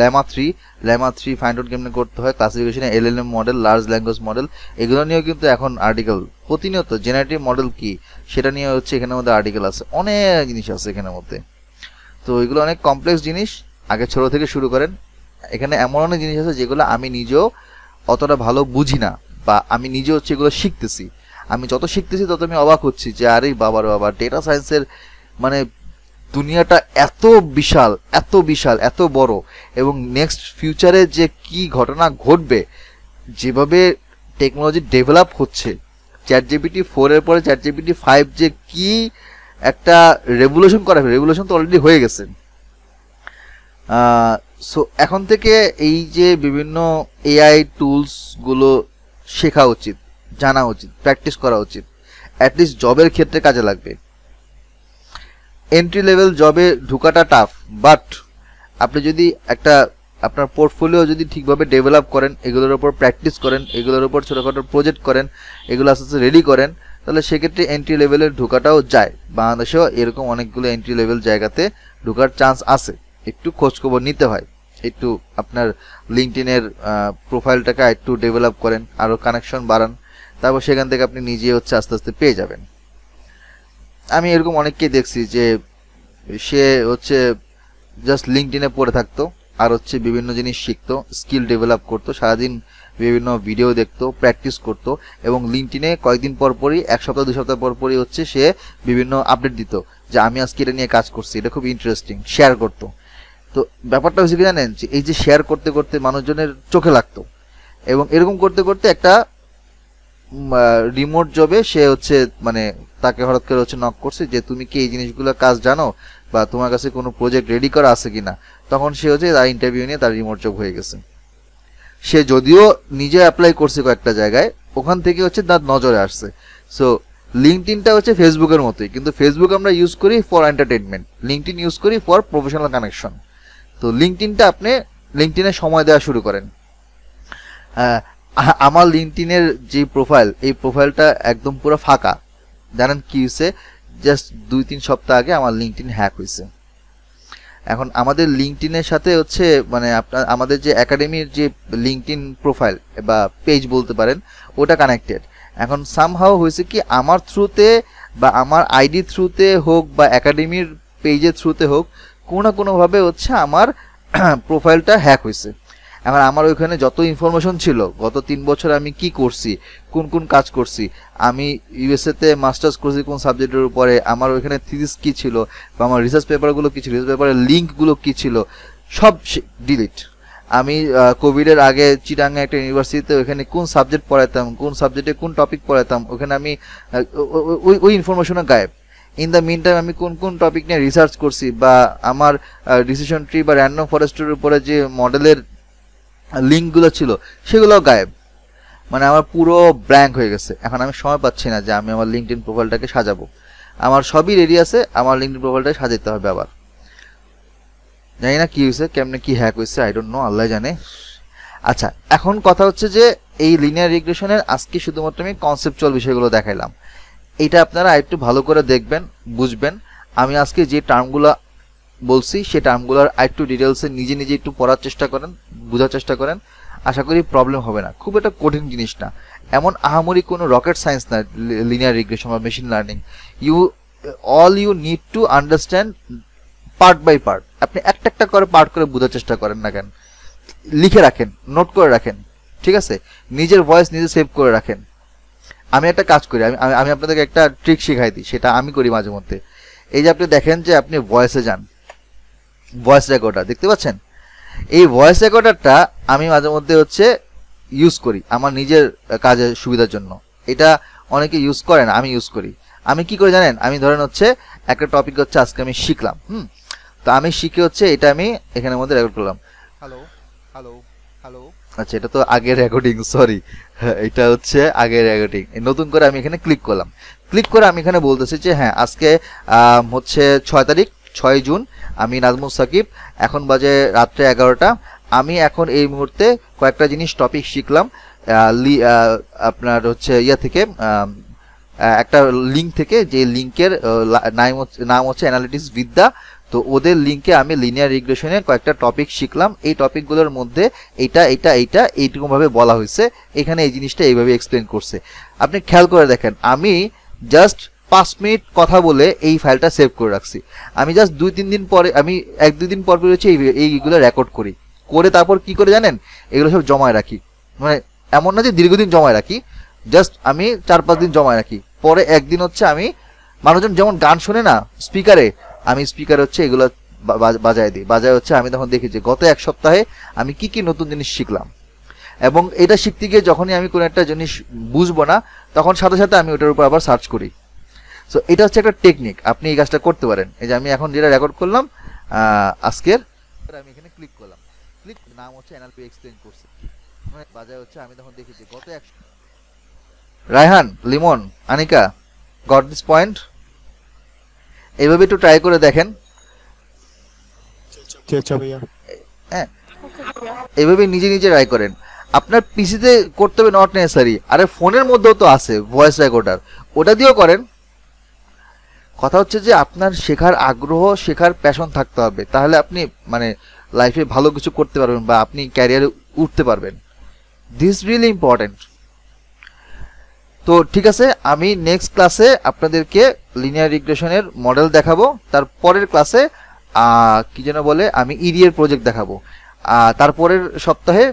llama three llama three find out কেমনে করতে হয় ক্লাসিফিকেশনে L L M model large language model এগুলো নিয়েও কিন্তু এখন আর্টিকেল প্রতিনিয়ত জেনারেটিভ মডেল কি সেটা নিয়ে হচ্ছে এখানের মধ্যে আর্টিকেল আছে অনেক জিনিস আছে এখানের মধ্যে তো এগুলো অনেক কমপ্লেক্স জিনিস আগে ছোটো থেকে শুরু করেন এখানে এমন অনেক জিনিস আছে যেগুলো আমি নিজেও অতটা ভালো বুঝি না বা আমি নিজে হচ্ছে এগুলো শিখতেছি আমি যত শিখতেছি তত আমি অবাক হচ্ছি যে আরে বাবার বাবা ডেটা সায়েন্সের মানে দুনিয়াটা এত বিশাল এত বিশাল এত বড় এবং নেক্সট ফিউচারে যে কি ঘটনা ঘটবে যেভাবে টেকনোলজি ডেভেলপ হচ্ছে চ্যাট জিপিটি ফোরের পরে চ্যাট জিপিটি ফাইভ যে কি একটা রেভুলেশন করা রেভুলেশন তো অলরেডি হয়ে গেছে সো এখন থেকে এই যে বিভিন্ন এআই টুলসগুলো শেখা উচিত জানা উচিত প্র্যাকটিস করা উচিত অ্যাটলিস্ট জবের ক্ষেত্রে কাজে লাগবে এন্ট্রি লেভেল জবে ঢুকাটা টাফ বাট আপনি যদি একটা আপনার পোর্টফোলিও যদি ঠিকভাবে ডেভেলপ করেন এগুলোর উপর প্র্যাকটিস করেন এগুলোর উপর ছোটোখাটো প্রজেক্ট করেন এগুলো আস্তে আস্তে রেডি করেন তাহলে সেক্ষেত্রে এন্ট্রি লেভেলের ঢোকাটাও যায় বাংলাদেশেও এরকম অনেকগুলো এন্ট্রি লেভেল জায়গাতে ঢোকার চান্স আছে একটু খোঁজখবর নিতে হয় একটু আপনার লিঙ্কডিনের প্রোফাইলটাকে একটু ডেভেলপ করেন আরও কানেকশন বাড়ান তারপর সেখান থেকে আপনি নিজে হচ্ছে আস্তে আস্তে পেয়ে যাবেন আমি এরকম অনেককেই দেখছি যে সে হচ্ছে জাস্ট লিঙ্কডিনে পড়ে থাকতো আর হচ্ছে বিভিন্ন জিনিস শিখতো স্কিল ডেভেলপ করতো সারাদিন বিভিন্ন ভিডিও দেখতো প্র্যাকটিস করতো এবং লিঙ্কটিনে কয়েকদিন পর পরই এক সপ্তাহ দু সপ্তাহ পর পরই হচ্ছে সে বিভিন্ন আপডেট দিত যে আমি আজকে এটা নিয়ে কাজ করছি এটা খুব ইন্টারেস্টিং শেয়ার করতো তো ব্যাপারটা হচ্ছে কি জানেন যে এই যে শেয়ার করতে করতে মানুষজনের চোখে লাগতো এবং এরকম করতে করতে একটা রিমোট জবে সে হচ্ছে মানে তাকে হঠাৎ করে হচ্ছে নক করছে যে তুমি কি এই জিনিসগুলো কাজ জানো বা তোমার কাছে কোনো প্রজেক্ট রেডি করা আছে কিনা তখন সে হচ্ছে তার ইন্টারভিউ নিয়ে তার রিমোট জব হয়ে গেছে সে যদিও নিজে অ্যাপ্লাই করছে কয়েকটা জায়গায় ওখান থেকে হচ্ছে তার নজরে আসছে সো লিঙ্কডিনটা হচ্ছে ফেসবুকের মতোই কিন্তু ফেসবুক আমরা ইউজ করি ফর এন্টারটেনমেন্ট লিঙ্কডিন ইউজ করি ফর প্রফেশনাল কানেকশন তো লিঙ্কডিনটা আপনি লিঙ্কডিনে সময় দেওয়া শুরু করেন আমার লিঙ্কটিনের যে প্রোফাইল এই প্রোফাইলটা একদম পুরো ফাঁকা জানেন কি হয়েছে জাস্ট দুই তিন সপ্তাহ আগে আমার লিঙ্কটিন হ্যাক হয়েছে এখন আমাদের লিঙ্কটিনের সাথে হচ্ছে মানে আপনার আমাদের যে একাডেমির যে লিঙ্কটিন প্রোফাইল বা পেজ বলতে পারেন ওটা কানেক্টেড এখন সামহাও হয়েছে কি আমার থ্রুতে বা আমার আইডি থ্রুতে হোক বা একাডেমির পেজের থ্রুতে হোক কোনো না কোনোভাবে হচ্ছে আমার প্রোফাইলটা হ্যাক হয়েছে এখন আমার ওইখানে যত ইনফরমেশন ছিল গত তিন বছর আমি কি করছি কোন কোন কাজ করছি আমি ইউএসএতে মাস্টার্স করছি কোন সাবজেক্টের উপরে আমার ওইখানে থিজিস কী ছিল বা আমার রিসার্চ পেপারগুলো কী ছিল রিসার্চ পেপারের লিঙ্কগুলো কী ছিল সব ডিলিট আমি কোভিডের আগে চিটাঙ্গা একটা ইউনিভার্সিটিতে ওখানে কোন সাবজেক্ট পড়াতাম কোন সাবজেক্টে কোন টপিক পড়াতাম ওখানে আমি ওই ওই ইনফরমেশনও গায়েব ইন দ্য মিন টাইম আমি কোন কোন টপিক নিয়ে রিসার্চ করছি বা আমার ডিসিশন ট্রি বা র্যান্ডম ফরেস্টের উপরে যে মডেলের লিঙ্কগুলো ছিল সেগুলোও গায়েব মানে আমার পুরো ব্ল্যাঙ্ক হয়ে গেছে এখন আমি সময় পাচ্ছি না যে আমি আমার লিঙ্কডিন প্রোফাইলটাকে সাজাবো আমার সবই রেডি আছে আমার লিঙ্কডিন প্রোফাইলটাকে সাজাতে হবে আবার জানি না কী হয়েছে কেমনে কী হ্যাক হয়েছে আই ডোন্ট নো আল্লাহ জানে আচ্ছা এখন কথা হচ্ছে যে এই লিনিয়ার রিগ্রেশনের আজকে শুধুমাত্র আমি কনসেপচুয়াল বিষয়গুলো দেখাইলাম এটা আপনারা একটু ভালো করে দেখবেন বুঝবেন আমি আজকে যে টার্মগুলো বলছি সে টার্মগুলোর আরেকটু ডিটেলসে নিজে নিজে একটু পড়ার চেষ্টা করেন বোঝার চেষ্টা করেন আশা করি প্রবলেম হবে না খুব একটা কঠিন জিনিস না এমন আহামরি কোনো রকেট সায়েন্স না লিনিয়ার রিগ্রেশন বা machine learning you all you need to understand part by part আপনি একটা একটা করে পার্ট করে বোঝার চেষ্টা করেন না কেন লিখে রাখেন নোট করে রাখেন ঠিক আছে নিজের ভয়েস নিজে সেভ করে রাখেন আমি একটা কাজ করি আমি আমি আপনাদেরকে একটা ট্রিক শেখাই দিই সেটা আমি করি মাঝে মধ্যে এই যে আপনি দেখেন যে আপনি ভয়েসে যান ভয়েস রেকর্ডার দেখতে পাচ্ছেন এই ভয়েস রেকর্ডারটা আমি মাঝে মধ্যে হচ্ছে ইউজ করি আমার নিজের কাজের সুবিধার জন্য এটা অনেকে ইউজ করেন আমি ইউজ করি আমি কি করে জানেন আমি ধরেন হচ্ছে একটা টপিক হচ্ছে আজকে আমি শিখলাম হুম তো আমি শিখে হচ্ছে এটা আমি এখানের মধ্যে রেকর্ড করলাম হ্যালো হ্যালো হ্যালো আচ্ছা এটা তো আগের রেকর্ডিং সরি এটা হচ্ছে আগের রেকর্ডিং নতুন করে আমি এখানে ক্লিক করলাম ক্লিক করে আমি এখানে বলতেছি যে হ্যাঁ আজকে হচ্ছে ছয় তারিখ ছয় জুন আমি নাজমুল সাকিব এখন বাজে রাত্রে এগারোটা আমি এখন এই মুহূর্তে কয়েকটা জিনিস টপিক শিখলাম লি আপনার হচ্ছে ইয়া থেকে একটা লিঙ্ক থেকে যে লিঙ্কের নাম হচ্ছে অ্যানালিটিক্স বিদ্যা তো ওদের লিঙ্কে আমি লিনিয়ার রিগ্রেশনের কয়েকটা টপিক শিখলাম এই টপিকগুলোর মধ্যে এটা এটা এইটা এইরকমভাবে বলা হয়েছে এখানে এই জিনিসটা এইভাবে এক্সপ্লেন করছে আপনি খেয়াল করে দেখেন আমি জাস্ট পাঁচ মিনিট কথা বলে এই ফাইলটা সেভ করে রাখছি আমি জাস্ট দুই তিন দিন পরে আমি এক দুই দিন পর হচ্ছে এই এইগুলো রেকর্ড করি করে তারপর কি করে জানেন এগুলো সব জমায় রাখি মানে এমন না যে দীর্ঘদিন জমায় রাখি জাস্ট আমি চার পাঁচ দিন জমায় রাখি পরে একদিন হচ্ছে আমি মানুষজন যেমন গান শোনে না স্পিকারে আমি স্পিকারে হচ্ছে এগুলো বাজায় দিই বাজায় হচ্ছে আমি তখন দেখি যে গত এক সপ্তাহে আমি কি কি নতুন জিনিস শিখলাম এবং এটা শিখতে গিয়ে যখনই আমি কোনো একটা জিনিস বুঝবো না তখন সাথে সাথে আমি ওটার উপর আবার সার্চ করি সো এটা হচ্ছে একটা টেকনিক আপনি এই কাজটা করতে পারেন এই যে আমি এখন যেটা রেকর্ড করলাম আজকের আমি এখানে ক্লিক করলাম ক্লিক নাম হচ্ছে এনএলপি এক্সপ্লেন কোর্স মানে বাজায় হচ্ছে আমি তখন দেখি যে গত এক Raihan Limon Anika got this point এইভাবে একটু ট্রাই করে দেখেন হ্যাঁ নিজে নিজে ট্রাই করেন আপনার পিসিতে করতে হবে নট নেসারি আরে ফোনের মধ্যেও তো আছে ভয়েস রেকর্ডার ওটা দিয়েও করেন কথা হচ্ছে যে আপনার শেখার আগ্রহ শেখার প্যাশন থাকতে হবে তাহলে আপনি মানে লাইফে ভালো কিছু করতে পারবেন বা আপনি ক্যারিয়ারে উঠতে পারবেন দিস রিয়েলি ইম্পর্ট্যান্ট তো ঠিক আছে আমি নেক্সট ক্লাসে আপনাদেরকে লিনিয়ার রিগ্রেশনের মডেল দেখাবো তার পরের ক্লাসে কি যেন বলে আমি ইডিএর প্রজেক্ট দেখাবো তারপরের সপ্তাহে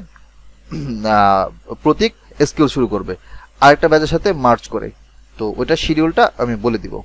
প্রতীক স্কিল শুরু করবে আরেকটা ব্যাচের সাথে মার্চ করে তো ওইটা শিডিউলটা আমি বলে দিব